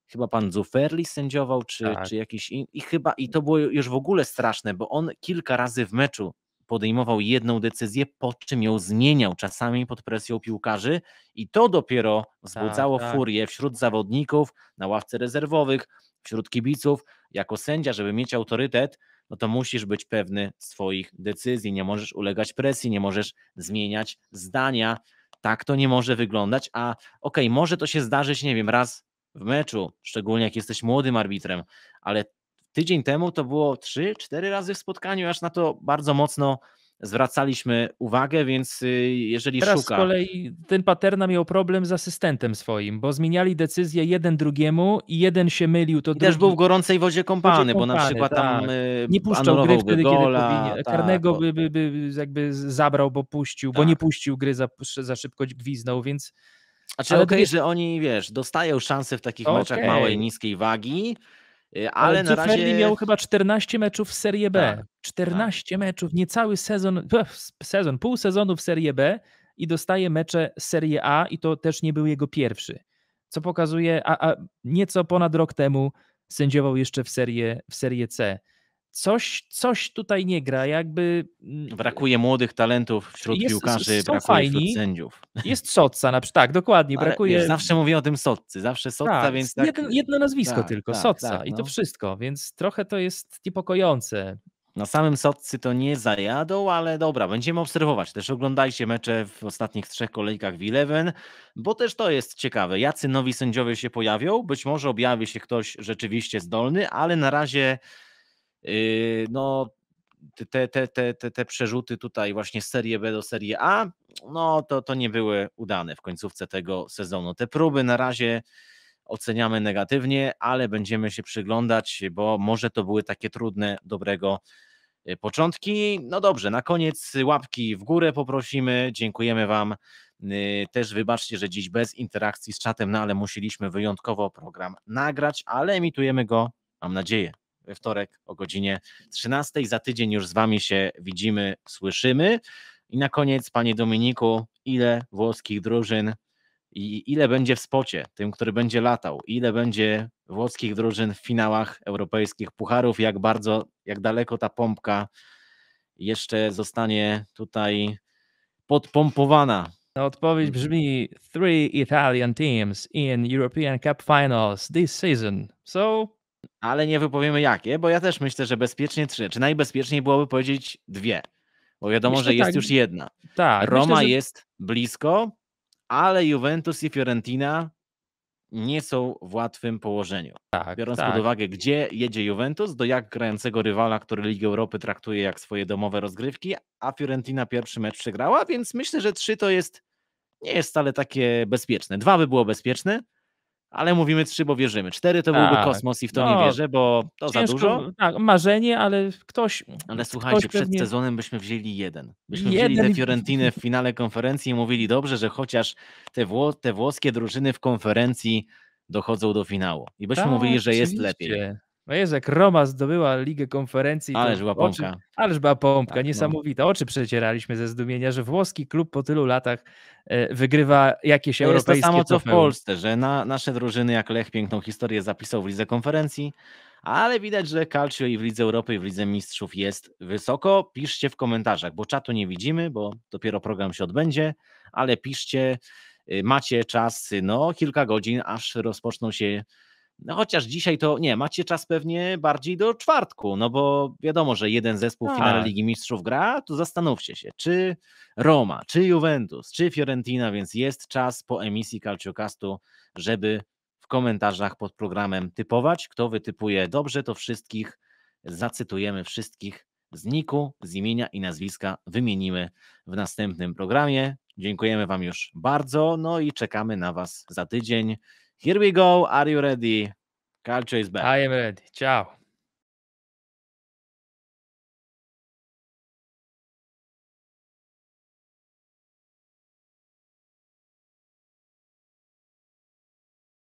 A: chyba pan Zuferli sędziował, czy, tak. czy jakiś inny. i chyba, i to było już w ogóle straszne, bo on kilka razy w meczu podejmował jedną decyzję, po czym ją zmieniał, czasami pod presją piłkarzy, i to dopiero tak, wzbudzało tak, tak. furię wśród zawodników, na ławce rezerwowych, wśród kibiców. Jako sędzia, żeby mieć autorytet, no to musisz być pewny swoich decyzji, nie możesz ulegać presji, nie możesz zmieniać zdania. Tak to nie może wyglądać, a okej, okay, może to się zdarzyć, nie wiem, raz w meczu, szczególnie jak jesteś młodym arbitrem, ale Tydzień temu to było 3-4 razy w spotkaniu, aż na to bardzo mocno
B: zwracaliśmy uwagę, więc y, jeżeli Teraz szuka... z kolei ten Paterna miał problem z asystentem swoim, bo zmieniali decyzję jeden drugiemu i jeden się mylił. To I drugi... też był w gorącej wodzie kąpany, wodzie kąpany bo na przykład tak. tam y, nie puszczał gry wtedy, gola, kiedy powinien. Tak, Karnego bo... by, by, by jakby zabrał, bo puścił, tak. bo nie tak. puścił gry, za, za szybko gwiznął, więc... Znaczy okej, okay, że oni, wiesz, dostają szansę w takich okay. meczach małej,
A: niskiej wagi, Y, ale, ale na razie... miał
B: chyba 14 meczów w Serie B. Tak, 14 tak. meczów, niecały sezon, sezon, pół sezonu w Serie B i dostaje mecze Serie A i to też nie był jego pierwszy. Co pokazuje, a, a nieco ponad rok temu sędziował jeszcze w Serie, w serie C coś, coś tutaj nie gra, jakby... Mm, e, brakuje młodych talentów wśród jest, piłkarzy, brakuje fajni, wśród sędziów. Jest Sotca na przykład, tak, dokładnie, Ale brakuje... zawsze mówię o tym Sotcy, zawsze Socca, tak, więc tak... Jedno, jedno nazwisko tak, tylko, tak, tak i to no. wszystko, więc trochę to jest niepokojące. Na no, samym Soccy to nie zajadą,
A: ale dobra, będziemy obserwować. Też oglądajcie mecze w ostatnich trzech kolejkach w Eleven, bo też to jest ciekawe. Jacy nowi sędziowie się pojawią? Być może objawi się ktoś rzeczywiście zdolny, ale na razie Yy, no, te, te, te, te, te przerzuty tutaj właśnie z serii B do serii A, no to, to nie były udane w końcówce tego sezonu. Te próby na razie oceniamy negatywnie, ale będziemy się przyglądać, bo może to były takie trudne, dobrego y, początki. No dobrze, na koniec łapki w górę poprosimy. Dziękujemy Wam. Y, też wybaczcie, że dziś bez interakcji z czatem, no ale musieliśmy wyjątkowo program nagrać, ale emitujemy go, mam nadzieję, we wtorek o godzinie 13. Za tydzień już z Wami się widzimy, słyszymy. I na koniec, Panie Dominiku, ile włoskich drużyn i ile będzie w spocie, tym, który będzie latał, ile będzie włoskich drużyn w finałach europejskich pucharów, jak bardzo, jak daleko ta pompka jeszcze
B: zostanie tutaj podpompowana. Odpowiedź brzmi: Three Italian teams in European Cup finals this season. So ale nie wypowiemy jakie, bo ja też myślę, że bezpiecznie trzy. Czy najbezpieczniej byłoby powiedzieć dwie?
A: Bo wiadomo, myślę, że jest tak. już jedna. Tak, Roma myślę, że... jest blisko, ale Juventus i Fiorentina nie są w łatwym położeniu. Tak, Biorąc tak. pod uwagę, gdzie jedzie Juventus, do jak grającego rywala, który Ligę Europy traktuje jak swoje domowe rozgrywki, a Fiorentina pierwszy mecz przegrała, więc myślę, że trzy to jest nie jest wcale takie bezpieczne. Dwa by było bezpieczne, ale mówimy trzy, bo wierzymy. Cztery to byłby tak. kosmos i w to no, nie wierzę, bo to ciężko, za dużo.
B: Tak, marzenie, ale ktoś. Ale słuchajcie, ktoś przed pewnie...
A: sezonem byśmy wzięli jeden. Byśmy jeden... wzięli tę Fiorentinę w finale konferencji i mówili dobrze, że chociaż te, wło te włoskie drużyny w konferencji dochodzą do finału. I byśmy tak, mówili, że jest lepiej.
B: No jest, jak Roma zdobyła Ligę Konferencji. Ależ była pompka. ależ była pompka, tak, no. niesamowita. Oczy przecieraliśmy ze zdumienia, że włoski klub po tylu latach e, wygrywa jakieś to europejskie jest to samo, co w Polsce,
A: że na, nasze drużyny, jak Lech piękną historię zapisał w Lidze Konferencji, ale widać, że Calcio i w Lidze Europy, i w Lidze Mistrzów jest wysoko. Piszcie w komentarzach, bo czatu nie widzimy, bo dopiero program się odbędzie, ale piszcie, y, macie czas, no kilka godzin, aż rozpoczną się no chociaż dzisiaj to nie, macie czas pewnie bardziej do czwartku, no bo wiadomo, że jeden zespół w finale tak. Ligi Mistrzów gra, to zastanówcie się, czy Roma, czy Juventus, czy Fiorentina, więc jest czas po emisji Calciocastu, żeby w komentarzach pod programem typować. Kto wytypuje dobrze, to wszystkich zacytujemy, wszystkich z niku, z imienia i nazwiska wymienimy w następnym programie. Dziękujemy Wam już bardzo, no i czekamy na Was za tydzień. Here we go. Are you ready? Calcio is back. I am ready.
B: Ciao.